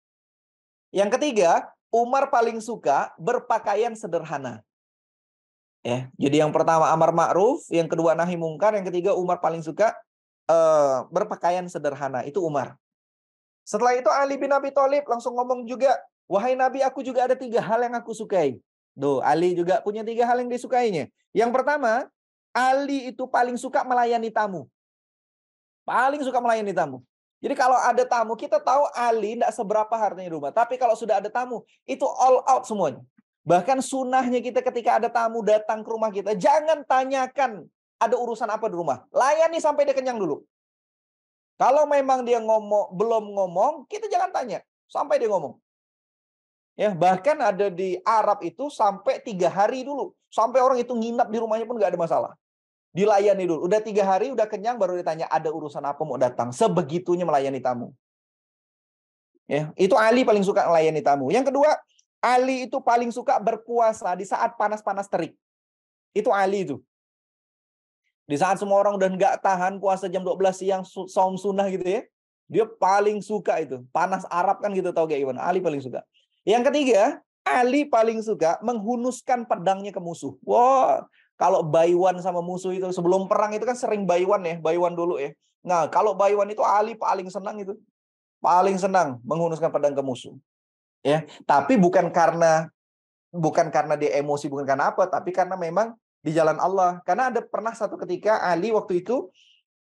Yang ketiga, Umar paling suka berpakaian sederhana. Ya, jadi yang pertama amar ma'ruf, yang kedua nahi mungkar, yang ketiga Umar paling suka uh, berpakaian sederhana. Itu Umar. Setelah itu Ali bin Abi Thalib langsung ngomong juga, "Wahai Nabi, aku juga ada tiga hal yang aku sukai." Tuh, Ali juga punya tiga hal yang disukainya. Yang pertama, Ali itu paling suka melayani tamu. Paling suka melayani tamu. Jadi kalau ada tamu, kita tahu Ali tidak seberapa hartanya di rumah. Tapi kalau sudah ada tamu, itu all out semuanya. Bahkan sunahnya kita ketika ada tamu datang ke rumah kita, jangan tanyakan ada urusan apa di rumah. Layani sampai dia kenyang dulu. Kalau memang dia ngomong belum ngomong, kita jangan tanya sampai dia ngomong. Ya, bahkan ada di Arab itu sampai tiga hari dulu. Sampai orang itu nginap di rumahnya pun nggak ada masalah. Dilayani dulu. Udah tiga hari, udah kenyang, baru ditanya ada urusan apa mau datang. Sebegitunya melayani tamu. Ya, itu Ali paling suka melayani tamu. Yang kedua, Ali itu paling suka berpuasa di saat panas-panas terik. Itu Ali itu. Di saat semua orang udah nggak tahan puasa jam 12 siang saum sunnah gitu ya. Dia paling suka itu. Panas Arab kan gitu tau kayak gimana. Ali paling suka. Yang ketiga, Ali paling suka menghunuskan pedangnya ke musuh. Wah, wow, kalau Bayuan sama musuh itu sebelum perang itu kan sering Bayuan ya, Bayuan dulu ya. Nah, kalau Bayuan itu Ali paling senang itu. Paling senang menghunuskan pedang ke musuh. Ya, tapi bukan karena bukan karena dia emosi, bukan karena apa, tapi karena memang di jalan Allah. Karena ada pernah satu ketika Ali waktu itu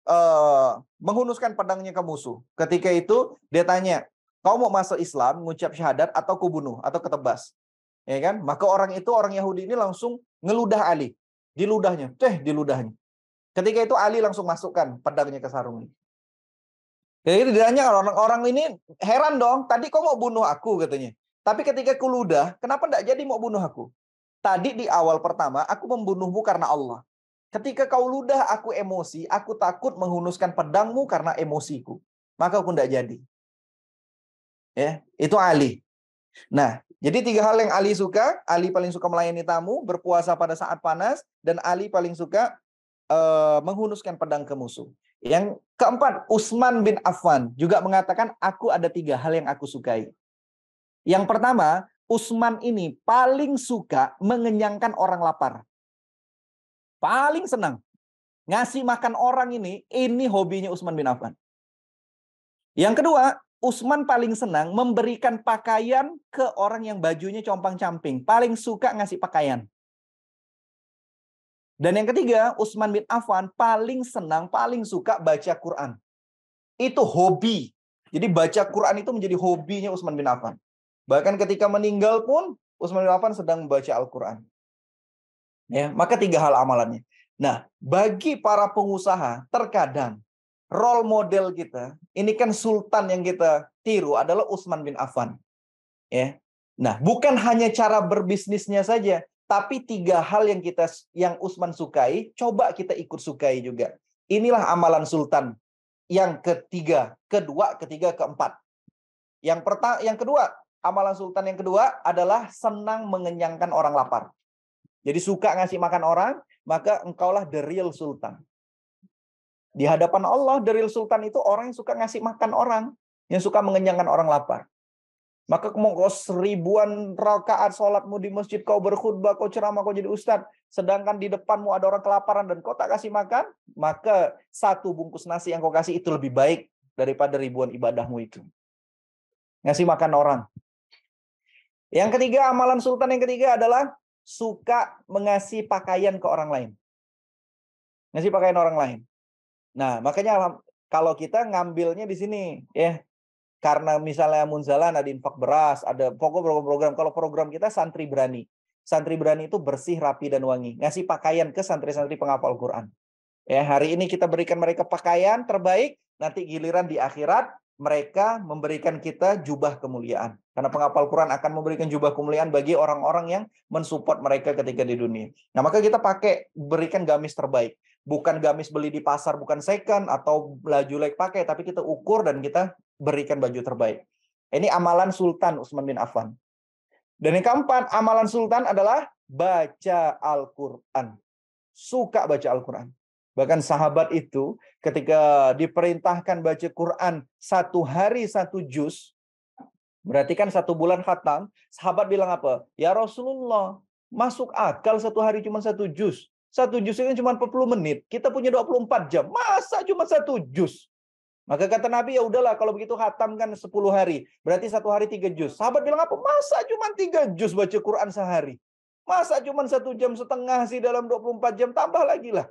uh, menghunuskan pedangnya ke musuh. Ketika itu dia tanya, Kau mau masuk Islam, ngucap syahadat atau kubunuh atau ketebas. Ya kan? Maka orang itu orang Yahudi ini langsung ngeludah Ali diludahnya, ludahnya, teh di Ketika itu Ali langsung masukkan pedangnya ke sarungnya. Jadi gitu, ditanya orang-orang ini heran dong, tadi kau mau bunuh aku katanya. Tapi ketika ludah, kenapa tidak jadi mau bunuh aku? Tadi di awal pertama, aku membunuhmu karena Allah. Ketika kau ludah, aku emosi, aku takut menghunuskan pedangmu karena emosiku. Maka aku tidak jadi ya itu Ali nah jadi tiga hal yang Ali suka Ali paling suka melayani tamu berpuasa pada saat panas dan Ali paling suka uh, menghunuskan pedang ke musuh yang keempat Usman bin Affan juga mengatakan aku ada tiga hal yang aku sukai yang pertama Usman ini paling suka mengenyangkan orang lapar paling senang ngasih makan orang ini ini hobinya Usman bin Affan yang kedua Usman paling senang memberikan pakaian ke orang yang bajunya compang-camping. Paling suka ngasih pakaian. Dan yang ketiga, Usman bin Affan paling senang, paling suka baca Quran. Itu hobi. Jadi baca Quran itu menjadi hobinya Usman bin Affan. Bahkan ketika meninggal pun, Usman bin Affan sedang membaca Al-Quran. Ya, maka tiga hal amalannya. Nah, bagi para pengusaha, terkadang role model kita, ini kan sultan yang kita tiru adalah Utsman bin Affan. Ya. Nah, bukan hanya cara berbisnisnya saja, tapi tiga hal yang kita yang Utsman sukai, coba kita ikut sukai juga. Inilah amalan sultan yang ketiga, kedua, ketiga, keempat. Yang pertama, yang kedua, amalan sultan yang kedua adalah senang mengenyangkan orang lapar. Jadi suka ngasih makan orang, maka engkaulah the real sultan. Di hadapan Allah, dari sultan itu orang yang suka ngasih makan orang, yang suka mengenyangkan orang lapar. Maka kau seribuan rakaat sholatmu di masjid, kau berkhutbah, kau ceramah, kau jadi ustad, Sedangkan di depanmu ada orang kelaparan dan kau tak kasih makan, maka satu bungkus nasi yang kau kasih itu lebih baik daripada ribuan ibadahmu itu. Ngasih makan orang. Yang ketiga, amalan sultan yang ketiga adalah suka mengasih pakaian ke orang lain. Ngasih pakaian orang lain. Nah, makanya kalau kita ngambilnya di sini ya karena misalnya Munzalan ada infak beras, ada pokok program-program. Kalau program kita santri berani. Santri berani itu bersih, rapi, dan wangi. Ngasih pakaian ke santri-santri penghafal Quran. Ya, hari ini kita berikan mereka pakaian terbaik, nanti giliran di akhirat mereka memberikan kita jubah kemuliaan. Karena penghafal Quran akan memberikan jubah kemuliaan bagi orang-orang yang mensupport mereka ketika di dunia. Nah, maka kita pakai berikan gamis terbaik bukan gamis beli di pasar, bukan second atau baju like pakai, tapi kita ukur dan kita berikan baju terbaik. Ini amalan Sultan Utsman bin Affan. Dan yang keempat, amalan Sultan adalah baca Al-Quran. Suka baca Al-Quran. Bahkan sahabat itu ketika diperintahkan baca Quran satu hari satu juz, berarti kan satu bulan khatam, sahabat bilang apa? Ya Rasulullah, masuk akal satu hari cuma satu juz. Satu jus itu cuma 40 menit. Kita punya 24 jam. Masa cuma satu jus? Maka kata Nabi, ya udahlah kalau begitu hatamkan 10 hari. Berarti satu hari tiga juz. Sahabat bilang apa? Masa cuma tiga juz baca Quran sehari? Masa cuma satu jam setengah sih dalam 24 jam? Tambah lagi lah.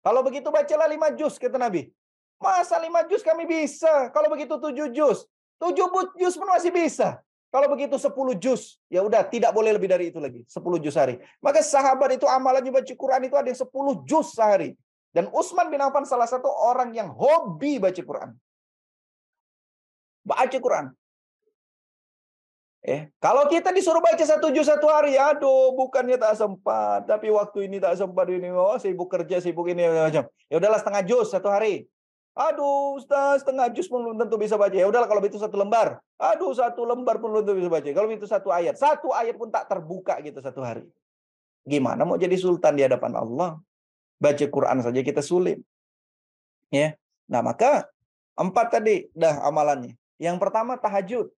Kalau begitu bacalah lima juz, kata Nabi. Masa lima juz kami bisa? Kalau begitu tujuh juz. Tujuh juz pun masih bisa. Kalau begitu 10 juz, ya udah tidak boleh lebih dari itu lagi, 10 juz sehari. Maka sahabat itu amalannya baca Quran itu ada yang 10 juz sehari. Dan Utsman bin Affan salah satu orang yang hobi baca Quran. Baca Quran. Eh, kalau kita disuruh baca satu juz satu hari, aduh, bukannya tak sempat, tapi waktu ini tak sempat ini, oh sibuk kerja, sibuk ini macam. Ya udahlah setengah juz satu hari. Aduh, Ustaz, setengah juz pun belum tentu bisa baca. Ya udahlah kalau itu satu lembar. Aduh, satu lembar pun belum tentu bisa baca. Kalau itu satu ayat, satu ayat pun tak terbuka gitu satu hari. Gimana mau jadi sultan di hadapan Allah? Baca Quran saja kita sulit. Ya. Nah, maka empat tadi dah amalannya. Yang pertama tahajud.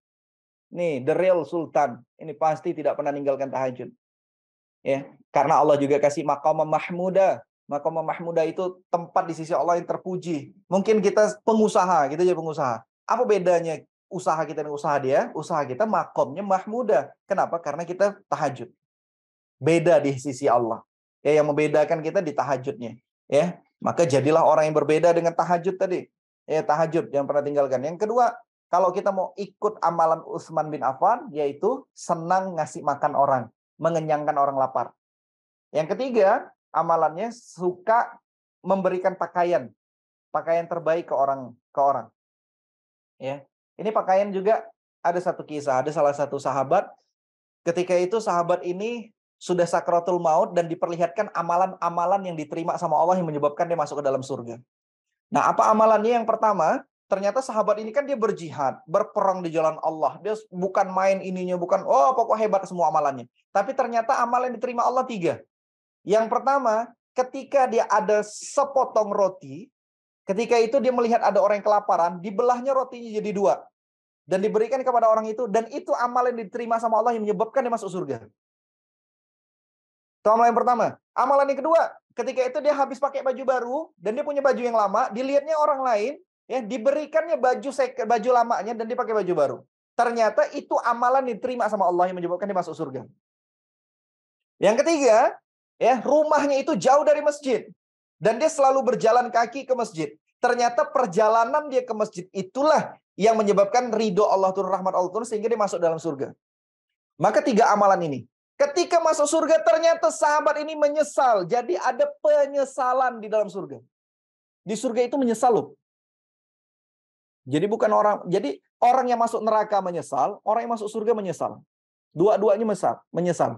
Nih, the real sultan. Ini pasti tidak pernah meninggalkan tahajud. Ya, karena Allah juga kasih maqam mahmuda, makomah Mahmuda itu tempat di sisi Allah yang terpuji. Mungkin kita pengusaha, kita jadi pengusaha. Apa bedanya usaha kita dengan usaha dia? Usaha kita makomnya Mahmuda. Kenapa? Karena kita tahajud. Beda di sisi Allah. Ya, yang membedakan kita di tahajudnya. Ya, maka jadilah orang yang berbeda dengan tahajud tadi. Ya, tahajud yang pernah tinggalkan. Yang kedua, kalau kita mau ikut amalan Utsman bin Affan, yaitu senang ngasih makan orang, mengenyangkan orang lapar. Yang ketiga, amalannya suka memberikan pakaian, pakaian terbaik ke orang ke orang. Ya. Ini pakaian juga ada satu kisah, ada salah satu sahabat ketika itu sahabat ini sudah sakratul maut dan diperlihatkan amalan-amalan yang diterima sama Allah yang menyebabkan dia masuk ke dalam surga. Nah, apa amalannya yang pertama? Ternyata sahabat ini kan dia berjihad, berperang di jalan Allah. Dia bukan main ininya, bukan oh pokok hebat semua amalannya. Tapi ternyata amalan yang diterima Allah tiga. Yang pertama, ketika dia ada sepotong roti, ketika itu dia melihat ada orang yang kelaparan, dibelahnya rotinya jadi dua. Dan diberikan kepada orang itu, dan itu amal yang diterima sama Allah yang menyebabkan dia masuk surga. Itu amalan yang pertama. Amalan yang kedua, ketika itu dia habis pakai baju baru, dan dia punya baju yang lama, dilihatnya orang lain, ya diberikannya baju baju lamanya dan dia pakai baju baru. Ternyata itu amalan diterima sama Allah yang menyebabkan dia masuk surga. Yang ketiga, ya rumahnya itu jauh dari masjid dan dia selalu berjalan kaki ke masjid. Ternyata perjalanan dia ke masjid itulah yang menyebabkan ridho Allah turun rahmat Allah turun sehingga dia masuk dalam surga. Maka tiga amalan ini. Ketika masuk surga ternyata sahabat ini menyesal. Jadi ada penyesalan di dalam surga. Di surga itu menyesal loh. Jadi bukan orang jadi orang yang masuk neraka menyesal, orang yang masuk surga menyesal. Dua-duanya menyesal, menyesal.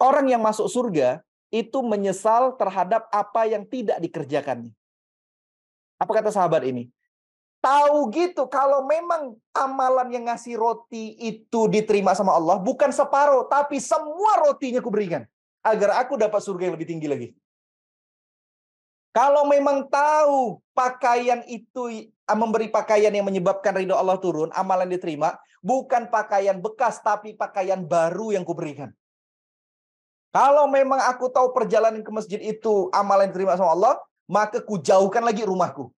Orang yang masuk surga itu menyesal terhadap apa yang tidak dikerjakannya. Apa kata sahabat ini? Tahu gitu kalau memang amalan yang ngasih roti itu diterima sama Allah bukan separuh tapi semua rotinya kuberikan agar aku dapat surga yang lebih tinggi lagi. Kalau memang tahu pakaian itu ah, memberi pakaian yang menyebabkan ridho Allah turun, amalan diterima, bukan pakaian bekas tapi pakaian baru yang kuberikan. Kalau memang aku tahu perjalanan ke masjid itu amalan terima sama Allah, maka ku jauhkan lagi rumahku.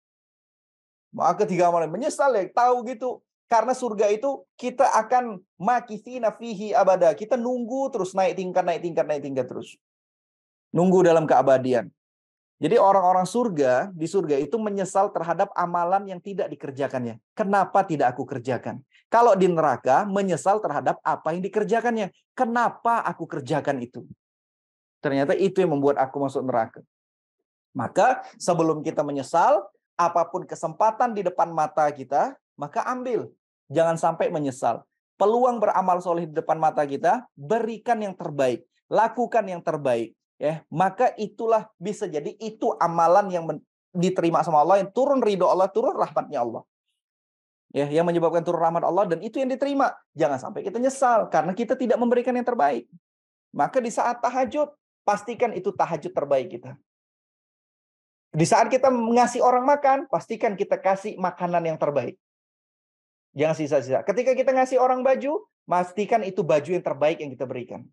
Maka tiga amalan menyesal ya, tahu gitu. Karena surga itu kita akan makisi nafihi abada. Kita nunggu terus naik tingkat, naik tingkat, naik tingkat terus. Nunggu dalam keabadian. Jadi orang-orang surga di surga itu menyesal terhadap amalan yang tidak dikerjakannya. Kenapa tidak aku kerjakan? Kalau di neraka menyesal terhadap apa yang dikerjakannya. Kenapa aku kerjakan itu? Ternyata itu yang membuat aku masuk neraka. Maka sebelum kita menyesal, apapun kesempatan di depan mata kita, maka ambil. Jangan sampai menyesal. Peluang beramal soleh di depan mata kita, berikan yang terbaik, lakukan yang terbaik. Ya, maka itulah bisa jadi itu amalan yang diterima sama Allah, yang turun ridho Allah, turun rahmatnya Allah. Ya, yang menyebabkan turun rahmat Allah dan itu yang diterima. Jangan sampai kita nyesal karena kita tidak memberikan yang terbaik. Maka di saat tahajud, pastikan itu tahajud terbaik kita. Di saat kita ngasih orang makan, pastikan kita kasih makanan yang terbaik. Jangan sisa-sisa. Ketika kita ngasih orang baju, pastikan itu baju yang terbaik yang kita berikan.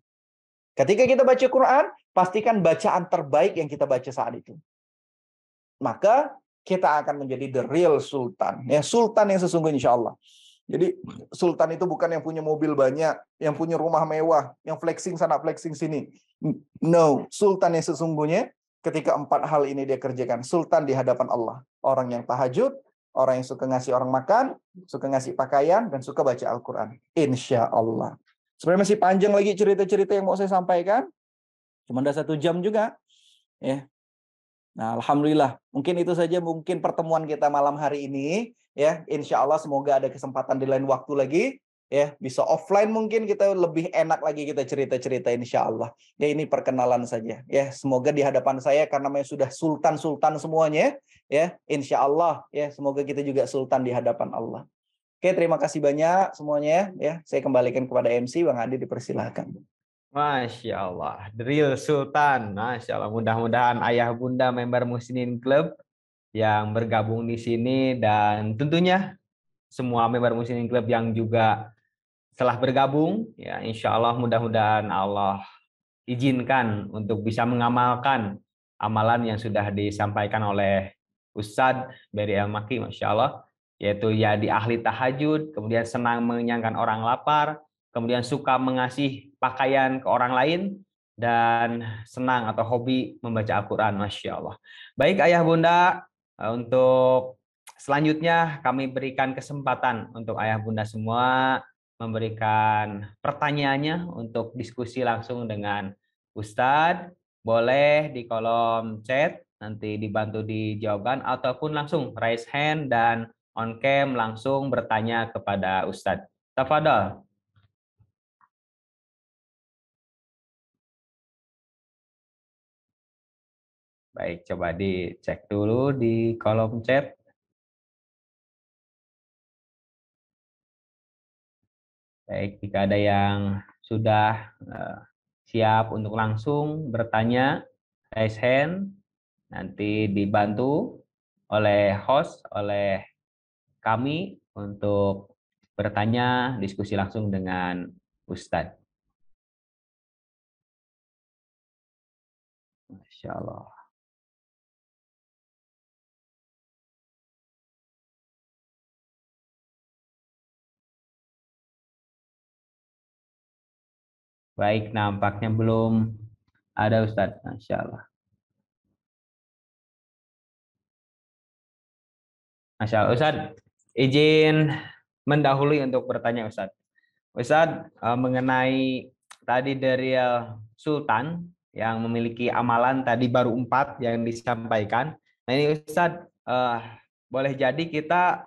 Ketika kita baca Quran, pastikan bacaan terbaik yang kita baca saat itu. Maka kita akan menjadi the real sultan, ya sultan yang sesungguhnya insya Allah. Jadi sultan itu bukan yang punya mobil banyak, yang punya rumah mewah, yang flexing sana flexing sini. No, sultan yang sesungguhnya ketika empat hal ini dia kerjakan, sultan di hadapan Allah. Orang yang tahajud, orang yang suka ngasih orang makan, suka ngasih pakaian dan suka baca Al-Qur'an. Insya Allah. Sebenarnya masih panjang lagi cerita-cerita yang mau saya sampaikan. Cuma ada satu jam juga. Ya, Nah, alhamdulillah. Mungkin itu saja mungkin pertemuan kita malam hari ini ya. Insya Allah semoga ada kesempatan di lain waktu lagi ya bisa offline mungkin kita lebih enak lagi kita cerita-cerita insya Allah ya ini perkenalan saja ya semoga di hadapan saya karena memang sudah sultan-sultan semuanya ya insya Allah ya semoga kita juga sultan di hadapan Allah oke terima kasih banyak semuanya ya saya kembalikan kepada MC Bang Adi dipersilahkan Masya Allah, drill Sultan. Masya Allah, mudah-mudahan ayah bunda member Musinin Club yang bergabung di sini dan tentunya semua member Musinin Club yang juga telah bergabung. Ya, insya Allah mudah-mudahan Allah izinkan untuk bisa mengamalkan amalan yang sudah disampaikan oleh Ustadz Beri El Maki, Masya Allah, yaitu ya di ahli tahajud, kemudian senang mengenyangkan orang lapar, kemudian suka mengasih pakaian ke orang lain, dan senang atau hobi membaca Al-Quran. Masya Allah. Baik Ayah Bunda, eh, untuk selanjutnya kami berikan kesempatan untuk Ayah Bunda semua memberikan pertanyaannya untuk diskusi langsung dengan Ustadz. Boleh di kolom chat, nanti dibantu dijawabkan, ataupun langsung raise hand dan on cam langsung bertanya kepada Ustadz. Tafadol. Baik, coba dicek dulu di kolom chat. Baik, jika ada yang sudah eh, siap untuk langsung bertanya, raise hand, nanti dibantu oleh host, oleh kami untuk bertanya, diskusi langsung dengan Ustadz. Masya Allah. Baik, nampaknya belum ada Ustadz. Masya Allah. Masya Allah. Ustadz, izin mendahului untuk bertanya Ustadz. Ustadz, eh, mengenai tadi dari eh, Sultan yang memiliki amalan tadi baru empat yang disampaikan. Nah ini Ustadz, eh, boleh jadi kita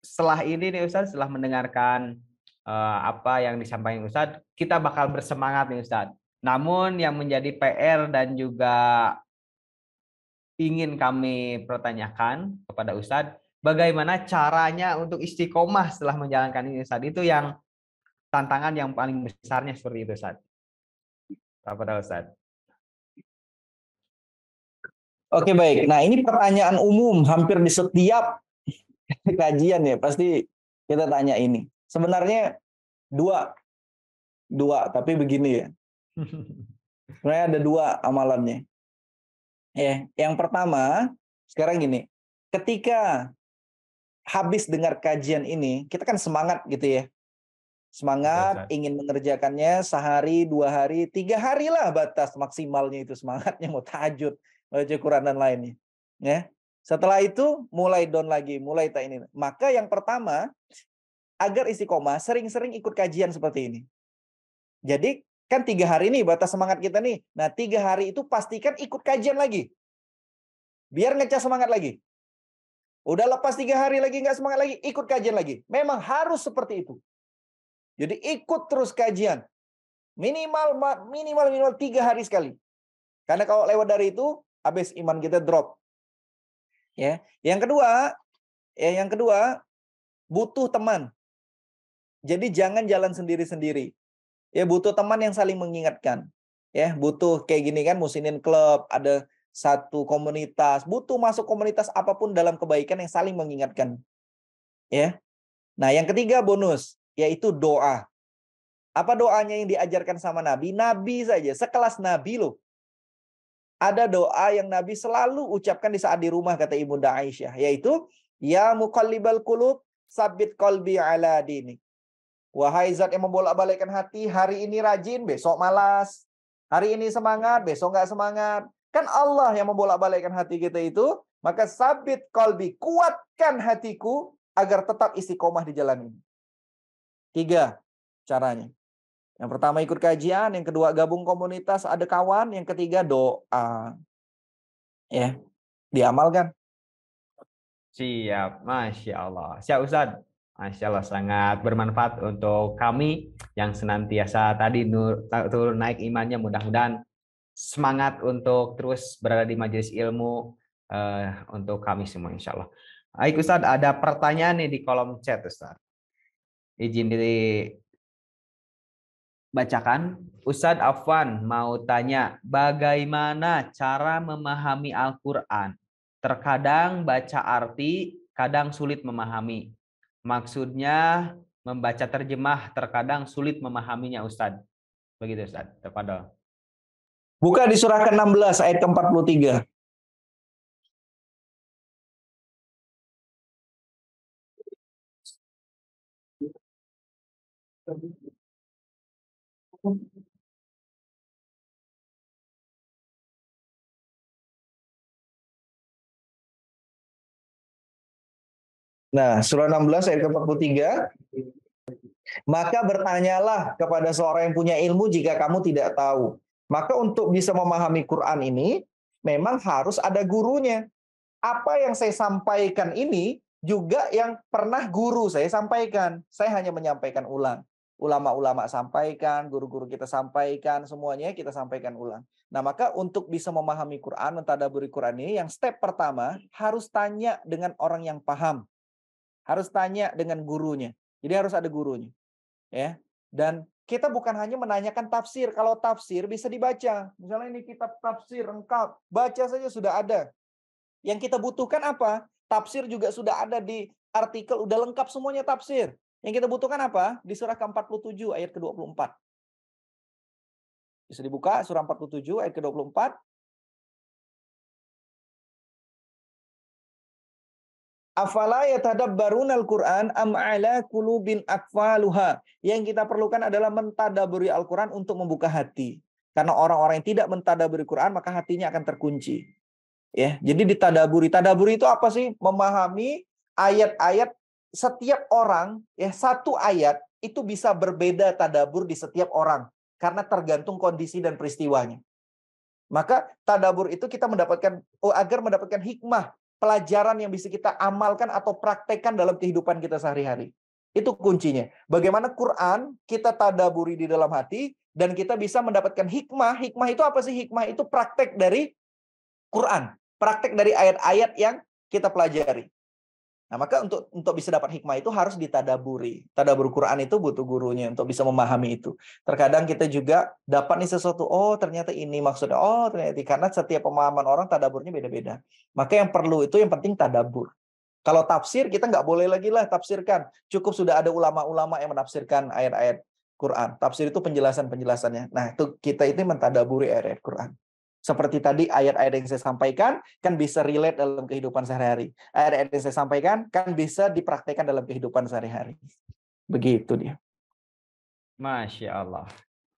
setelah ini nih Ustadz, setelah mendengarkan Eh, apa yang disampaikan Ustadz, kita bakal bersemangat nih Ustadz. Namun yang menjadi PR dan juga ingin kami pertanyakan kepada Ustadz, bagaimana caranya untuk istiqomah setelah menjalankan ini Ustadz? Itu yang tantangan yang paling besarnya seperti itu Ustadz. Apa tahu Ustadz? Oke baik, nah ini pertanyaan umum hampir di setiap kajian ya pasti kita tanya ini sebenarnya dua dua tapi begini ya sebenarnya ada dua amalannya ya yang pertama sekarang gini ketika habis dengar kajian ini kita kan semangat gitu ya semangat Betul. ingin mengerjakannya sehari dua hari tiga hari lah batas maksimalnya itu semangatnya mau tajud, baca Quran dan lainnya ya setelah itu mulai down lagi mulai tak ini maka yang pertama agar istiqomah sering-sering ikut kajian seperti ini. Jadi kan tiga hari ini batas semangat kita nih. Nah tiga hari itu pastikan ikut kajian lagi. Biar ngecas semangat lagi. Udah lepas tiga hari lagi nggak semangat lagi, ikut kajian lagi. Memang harus seperti itu. Jadi ikut terus kajian. Minimal minimal minimal tiga hari sekali. Karena kalau lewat dari itu, habis iman kita drop. Ya, yang kedua, ya yang kedua butuh teman. Jadi jangan jalan sendiri-sendiri. Ya butuh teman yang saling mengingatkan. Ya, butuh kayak gini kan musinin klub, ada satu komunitas, butuh masuk komunitas apapun dalam kebaikan yang saling mengingatkan. Ya. Nah, yang ketiga bonus yaitu doa. Apa doanya yang diajarkan sama Nabi? Nabi saja, sekelas Nabi loh. Ada doa yang Nabi selalu ucapkan di saat di rumah kata Ibunda Aisyah, yaitu ya muqallibal qulub sabit qalbi ala dinik. Wahai zat yang membolak-balikkan hati, hari ini rajin, besok malas. Hari ini semangat, besok nggak semangat. Kan Allah yang membolak-balikkan hati kita itu. Maka sabit kolbi, kuatkan hatiku agar tetap istiqomah di jalan ini. Tiga caranya. Yang pertama ikut kajian, yang kedua gabung komunitas, ada kawan, yang ketiga doa. Ya, diamalkan. Siap, Masya Allah. Siap Ustadz. Masya Allah, sangat bermanfaat untuk kami yang senantiasa tadi nur, turun naik imannya. Mudah-mudahan semangat untuk terus berada di majelis ilmu uh, untuk kami semua insya Allah. Baik Ustaz, ada pertanyaan nih di kolom chat Ustaz. Izin diri bacakan. Ustaz Afwan mau tanya, bagaimana cara memahami Al-Quran? Terkadang baca arti, kadang sulit memahami Maksudnya membaca terjemah terkadang sulit memahaminya Ustadz. Begitu Ustadz, terpadol. Buka di surah ke-16 ayat ke-43. Thank you. Nah, surah 16 ayat ke-43. Maka bertanyalah kepada seorang yang punya ilmu jika kamu tidak tahu. Maka untuk bisa memahami Quran ini, memang harus ada gurunya. Apa yang saya sampaikan ini juga yang pernah guru saya sampaikan. Saya hanya menyampaikan ulang. Ulama-ulama sampaikan, guru-guru kita sampaikan, semuanya kita sampaikan ulang. Nah, maka untuk bisa memahami Quran, mentadaburi Quran ini, yang step pertama harus tanya dengan orang yang paham harus tanya dengan gurunya. Jadi harus ada gurunya. Ya. Dan kita bukan hanya menanyakan tafsir. Kalau tafsir bisa dibaca. Misalnya ini kitab tafsir lengkap, baca saja sudah ada. Yang kita butuhkan apa? Tafsir juga sudah ada di artikel, udah lengkap semuanya tafsir. Yang kita butuhkan apa? Di surah ke-47 ayat ke-24. Bisa dibuka surah 47 ayat ke-24. Afala yatadabbaruna al-Qur'an am ala kulubin akfaluha. Yang kita perlukan adalah mentadaburi Al-Qur'an untuk membuka hati. Karena orang-orang yang tidak mentadaburi Quran maka hatinya akan terkunci. Ya, jadi ditadaburi. Tadaburi itu apa sih? Memahami ayat-ayat setiap orang ya satu ayat itu bisa berbeda tadabur di setiap orang karena tergantung kondisi dan peristiwanya. Maka tadabur itu kita mendapatkan oh, agar mendapatkan hikmah pelajaran yang bisa kita amalkan atau praktekkan dalam kehidupan kita sehari-hari. Itu kuncinya. Bagaimana Quran kita tadaburi di dalam hati dan kita bisa mendapatkan hikmah. Hikmah itu apa sih? Hikmah itu praktek dari Quran, praktek dari ayat-ayat yang kita pelajari. Nah, maka untuk untuk bisa dapat hikmah itu harus ditadaburi. Tadabur Quran itu butuh gurunya untuk bisa memahami itu. Terkadang kita juga dapat nih sesuatu, oh ternyata ini maksudnya, oh ternyata ini. karena setiap pemahaman orang tadaburnya beda-beda. Maka yang perlu itu yang penting tadabur. Kalau tafsir kita nggak boleh lagi lah tafsirkan. Cukup sudah ada ulama-ulama yang menafsirkan ayat-ayat Quran. Tafsir itu penjelasan-penjelasannya. Nah, itu kita itu mentadaburi ayat-ayat Quran. Seperti tadi ayat-ayat yang saya sampaikan kan bisa relate dalam kehidupan sehari-hari. Ayat-ayat yang saya sampaikan kan bisa dipraktekkan dalam kehidupan sehari-hari. Begitu dia. Masya Allah.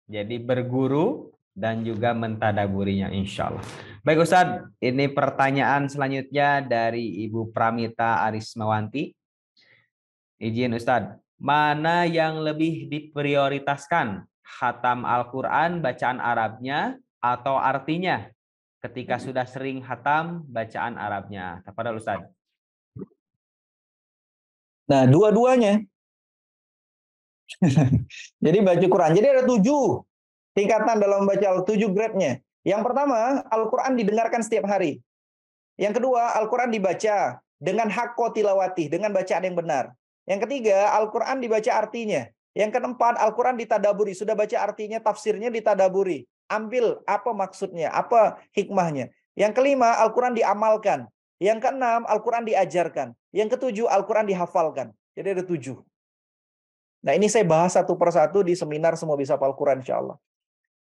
Jadi berguru dan juga mentadaburinya insya Allah. Baik Ustaz, ini pertanyaan selanjutnya dari Ibu Pramita Arismawanti. Izin Ustadz, mana yang lebih diprioritaskan? Hatam Al-Quran, bacaan Arabnya, atau artinya ketika sudah sering hatam bacaan Arabnya? Kepada Ustaz. Nah, dua-duanya. jadi baca Quran. Jadi ada tujuh tingkatan dalam membaca tujuh grade-nya. Yang pertama, Al-Quran didengarkan setiap hari. Yang kedua, Al-Quran dibaca dengan hakko tilawati, dengan bacaan yang benar. Yang ketiga, Al-Quran dibaca artinya. Yang keempat, Al-Quran ditadaburi. Sudah baca artinya, tafsirnya ditadaburi ambil apa maksudnya, apa hikmahnya. Yang kelima, Al-Quran diamalkan. Yang keenam, Al-Quran diajarkan. Yang ketujuh, Al-Quran dihafalkan. Jadi ada tujuh. Nah ini saya bahas satu persatu di seminar Semua Bisa Hafal Quran insya Allah.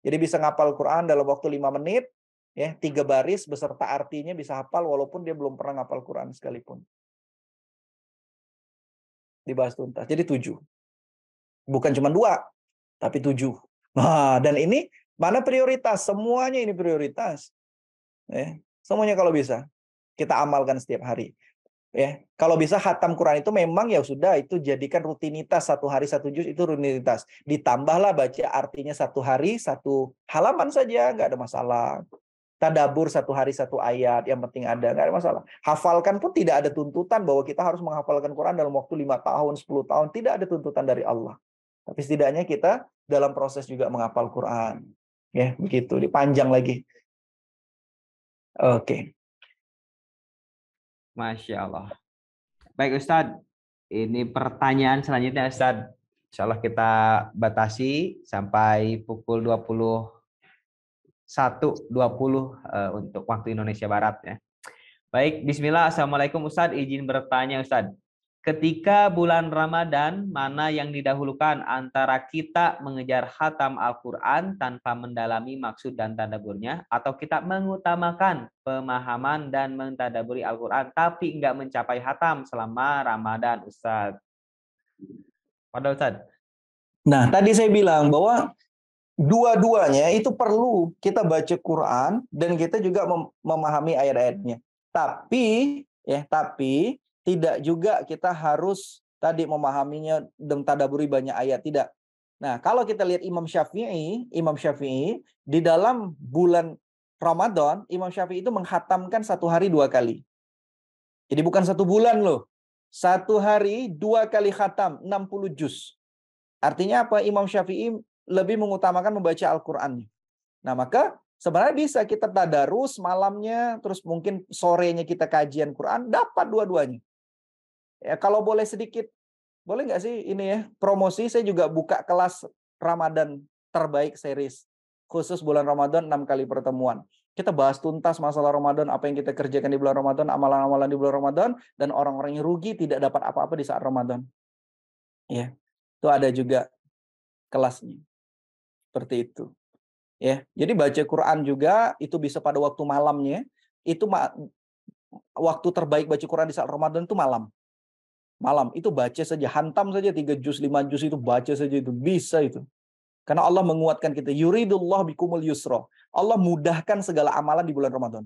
Jadi bisa ngapal Quran dalam waktu lima menit, ya tiga baris beserta artinya bisa hafal walaupun dia belum pernah ngapal Quran sekalipun. Dibahas tuntas. Jadi tujuh. Bukan cuma dua, tapi tujuh. Nah, dan ini Mana prioritas? Semuanya ini prioritas. Ya, semuanya kalau bisa kita amalkan setiap hari. Ya, kalau bisa hatam Quran itu memang ya sudah itu jadikan rutinitas satu hari satu juz itu rutinitas. Ditambahlah baca artinya satu hari satu halaman saja nggak ada masalah. Tadabur satu hari satu ayat yang penting ada nggak ada masalah. Hafalkan pun tidak ada tuntutan bahwa kita harus menghafalkan Quran dalam waktu lima tahun 10 tahun tidak ada tuntutan dari Allah. Tapi setidaknya kita dalam proses juga menghafal Quran. Ya, begitu. Dipanjang lagi. Oke. Okay. Masya Allah. Baik Ustadz, ini pertanyaan selanjutnya Ustadz. Insya Allah kita batasi sampai pukul satu dua uh, untuk waktu Indonesia Barat ya. Baik, bismillah. Assalamualaikum Ustadz, izin bertanya Ustadz. Ketika bulan Ramadan, mana yang didahulukan antara kita mengejar hatam Al-Quran tanpa mendalami maksud dan tadaburnya, atau kita mengutamakan pemahaman dan mentadaburi Al-Quran, tapi nggak mencapai hatam selama Ramadan, Ustaz? Padahal, Ustaz. Nah, tadi saya bilang bahwa dua-duanya itu perlu kita baca Quran dan kita juga memahami ayat-ayatnya. Tapi, ya, tapi tidak juga kita harus tadi memahaminya dan tadaburi banyak ayat, tidak. Nah, kalau kita lihat Imam Syafi'i, Imam Syafi'i di dalam bulan Ramadan, Imam Syafi'i itu menghatamkan satu hari dua kali. Jadi bukan satu bulan loh. Satu hari dua kali khatam, 60 juz. Artinya apa? Imam Syafi'i lebih mengutamakan membaca Al-Quran. Nah, maka sebenarnya bisa kita tadarus malamnya, terus mungkin sorenya kita kajian Quran, dapat dua-duanya. Ya, kalau boleh sedikit, boleh nggak sih ini ya promosi? Saya juga buka kelas Ramadan terbaik series khusus bulan Ramadan 6 kali pertemuan. Kita bahas tuntas masalah Ramadan, apa yang kita kerjakan di bulan Ramadan, amalan-amalan di bulan Ramadan, dan orang-orang yang rugi tidak dapat apa-apa di saat Ramadan. Ya, itu ada juga kelasnya. Seperti itu. Ya, jadi baca Quran juga itu bisa pada waktu malamnya. Itu ma waktu terbaik baca Quran di saat Ramadan itu malam malam itu baca saja hantam saja tiga juz lima juz itu baca saja itu bisa itu karena Allah menguatkan kita yuridullah bikumul yusra Allah mudahkan segala amalan di bulan Ramadan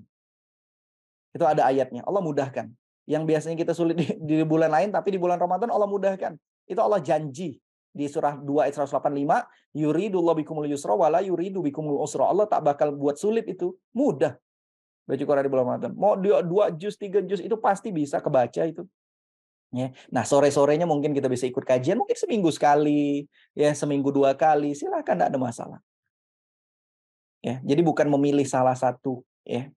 itu ada ayatnya Allah mudahkan yang biasanya kita sulit di, di bulan lain tapi di bulan Ramadan Allah mudahkan itu Allah janji di surah 2 ayat 185 yuridullah bikumul yusra wala yuridu bikumul usra Allah tak bakal buat sulit itu mudah baca Quran di bulan Ramadan mau dua juz tiga juz itu pasti bisa kebaca itu Ya. Nah sore-sorenya mungkin kita bisa ikut kajian, mungkin seminggu sekali, ya seminggu dua kali, silahkan tidak ada masalah. Ya, jadi bukan memilih salah satu, ya.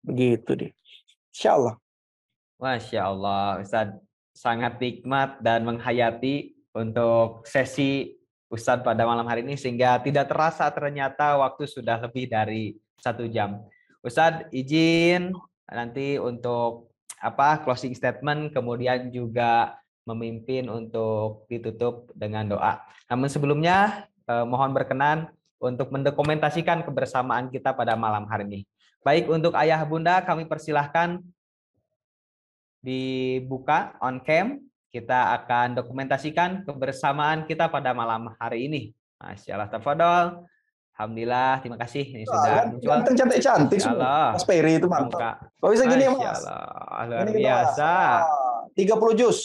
Begitu deh. Insya Allah. Masya Allah, Ustaz sangat nikmat dan menghayati untuk sesi Ustaz pada malam hari ini sehingga tidak terasa ternyata waktu sudah lebih dari satu jam. Ustaz izin nanti untuk apa closing statement kemudian juga memimpin untuk ditutup dengan doa. Namun sebelumnya eh, mohon berkenan untuk mendokumentasikan kebersamaan kita pada malam hari ini. Baik untuk ayah bunda kami persilahkan dibuka on cam. Kita akan dokumentasikan kebersamaan kita pada malam hari ini. Masya Allah, Alhamdulillah, terima kasih ini sudah muncul. Cantik cantik cantik Mas Peri itu mantap. Kok bisa gini Mas. Allah, luar biasa. Tiga puluh jus.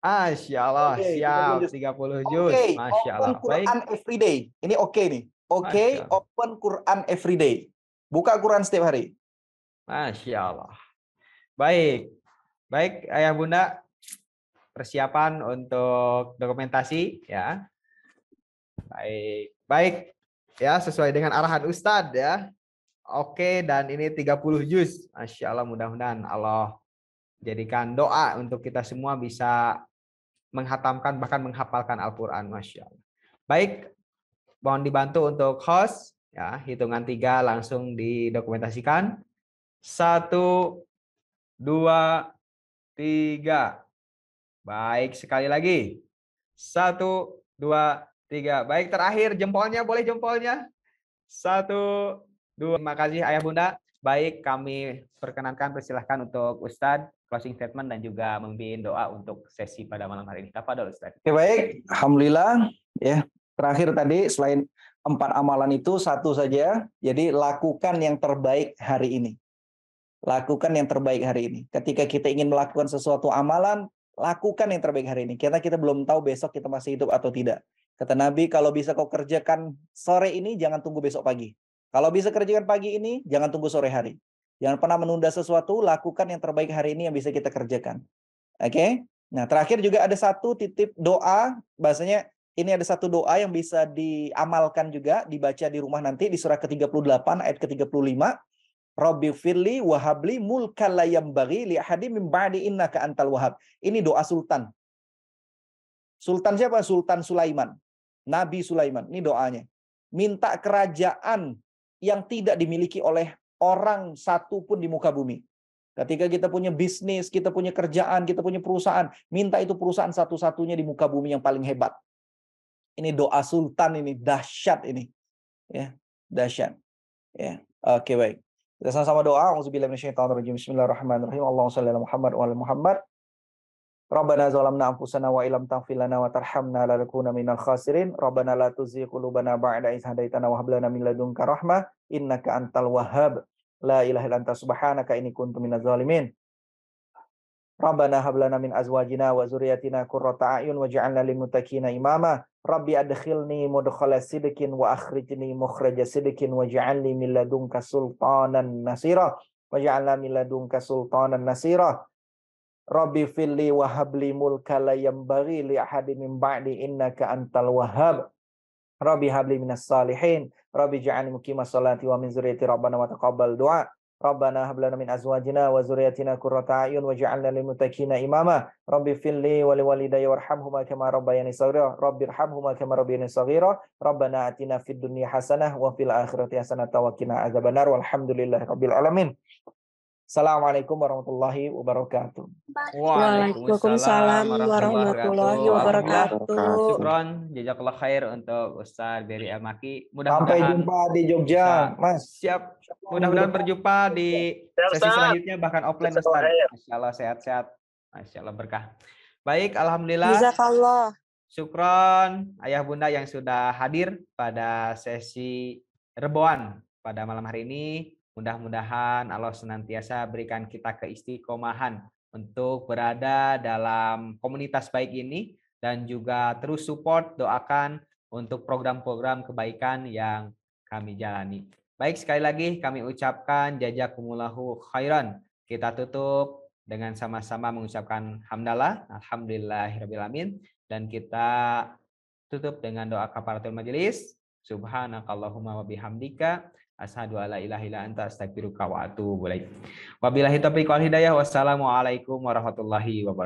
Masya Allah, okay, siap 30 juz. Okay, Masya Allah. Open Quran Baik. everyday. Ini oke okay nih. Oke, okay, open Quran everyday. Buka Quran setiap hari. Masya Allah. Baik. Baik, Ayah Bunda, persiapan untuk dokumentasi ya. Baik. Baik, Ya, sesuai dengan arahan Ustadz ya. Oke, dan ini 30 juz. Masya Allah, mudah-mudahan Allah jadikan doa untuk kita semua bisa menghatamkan, bahkan menghafalkan Al-Quran. Masya Allah. Baik, mohon dibantu untuk host. Ya, hitungan tiga langsung didokumentasikan. Satu, dua, tiga. Baik, sekali lagi. Satu, dua, tiga. Baik, terakhir jempolnya, boleh jempolnya? Satu, dua. Terima kasih Ayah Bunda. Baik, kami perkenankan, persilahkan untuk Ustadz closing statement dan juga membimbing doa untuk sesi pada malam hari ini. Tafadol Ustaz. Oke, baik, alhamdulillah ya. Terakhir tadi selain empat amalan itu satu saja, jadi lakukan yang terbaik hari ini. Lakukan yang terbaik hari ini. Ketika kita ingin melakukan sesuatu amalan, lakukan yang terbaik hari ini. Karena kita belum tahu besok kita masih hidup atau tidak. Kata Nabi, kalau bisa kau kerjakan sore ini, jangan tunggu besok pagi. Kalau bisa kerjakan pagi ini, jangan tunggu sore hari. Jangan pernah menunda sesuatu, lakukan yang terbaik hari ini yang bisa kita kerjakan. Oke? Okay? Nah, terakhir juga ada satu titip doa, bahasanya ini ada satu doa yang bisa diamalkan juga, dibaca di rumah nanti di surah ke-38 ayat ke-35. Rabbi firli wahabli mulkan bagi lihadi mimbari inna min antal wahab. Ini doa sultan. Sultan siapa? Sultan Sulaiman. Nabi Sulaiman. Ini doanya. Minta kerajaan yang tidak dimiliki oleh orang satu pun di muka bumi. Ketika kita punya bisnis, kita punya kerjaan, kita punya perusahaan, minta itu perusahaan satu-satunya di muka bumi yang paling hebat. Ini doa sultan ini dahsyat ini. Ya, dahsyat. Ya. Oke, okay, baik. Kita sama-sama doa. Bismillahirrahmanirrahim. Allahumma shalli ala Muhammad wa ala Muhammad. Rabbana zalamna anfusana wa ilam taghfir lana wa tarhamna lanakuna minal khasirin. Rabbana la tuzigh qulubana ba'da idh hadaytana wa hab lana min ladunka rahmah innaka antal wahhab. La ilaha illa anta subhanaka inni kuntu minaz zalimin. Rabbana hab lana min azwajina wa zurriyatina qurrata a'yun waj'alna lil muttaqina imama. Rabbi adkhilni mudkhala sidqin wa akhrijni mukhraja sidqin waj'alni min ladunka sultanan nasira. Waj'alna min ladunka sultanan nasira. Rabbi fili wahabli mulka la yambaghi li ahadin min ba'di innaka antal wahab. Rabbi habli minas salihin. Rabbi ja'alni muqima salati wa min zuriyati rabbana wa taqabbal du'a. Rabbana hab lana min azwajina wa zurriyyatina qurrata a'yun waj'alna lil muttaqina imama. Rabbi filli wa li walidayya warhamhuma kama rabbayani saghira. Rabbi irhamhuma kama rabbayani sagira. Rabbana atina fid dunya hasanah wa fil akhirati hasanah wa qina Walhamdulillahi rabbil alamin. Assalamualaikum warahmatullahi wabarakatuh. Waalaikumsalam warahmatullahi wabarakatuh. Syukron, jazakallah khair untuk Ustaz Beri Amaki. Mudah Sampai jumpa di Jogja, Mas. Siap. Mudah-mudahan berjumpa di sesi selanjutnya bahkan offline Ustaz. Masya Allah sehat-sehat. Masya Allah berkah. Baik, alhamdulillah. Jazakallah. Syukron, ayah bunda yang sudah hadir pada sesi reboan pada malam hari ini. Mudah-mudahan Allah senantiasa berikan kita keistiqomahan untuk berada dalam komunitas baik ini dan juga terus support doakan untuk program-program kebaikan yang kami jalani. Baik sekali lagi kami ucapkan jazakumullahu khairan. Kita tutup dengan sama-sama mengucapkan hamdalah alhamdulillahirabbil dan kita tutup dengan doa kafaratul majelis. Subhanakallahumma wa bihamdika Ashadu alla ilaha illa anta astagfiruka wa atubu ilaik. Wabillahi taufiq wal hidayah. Wassalamualaikum warahmatullahi wabarakatuh.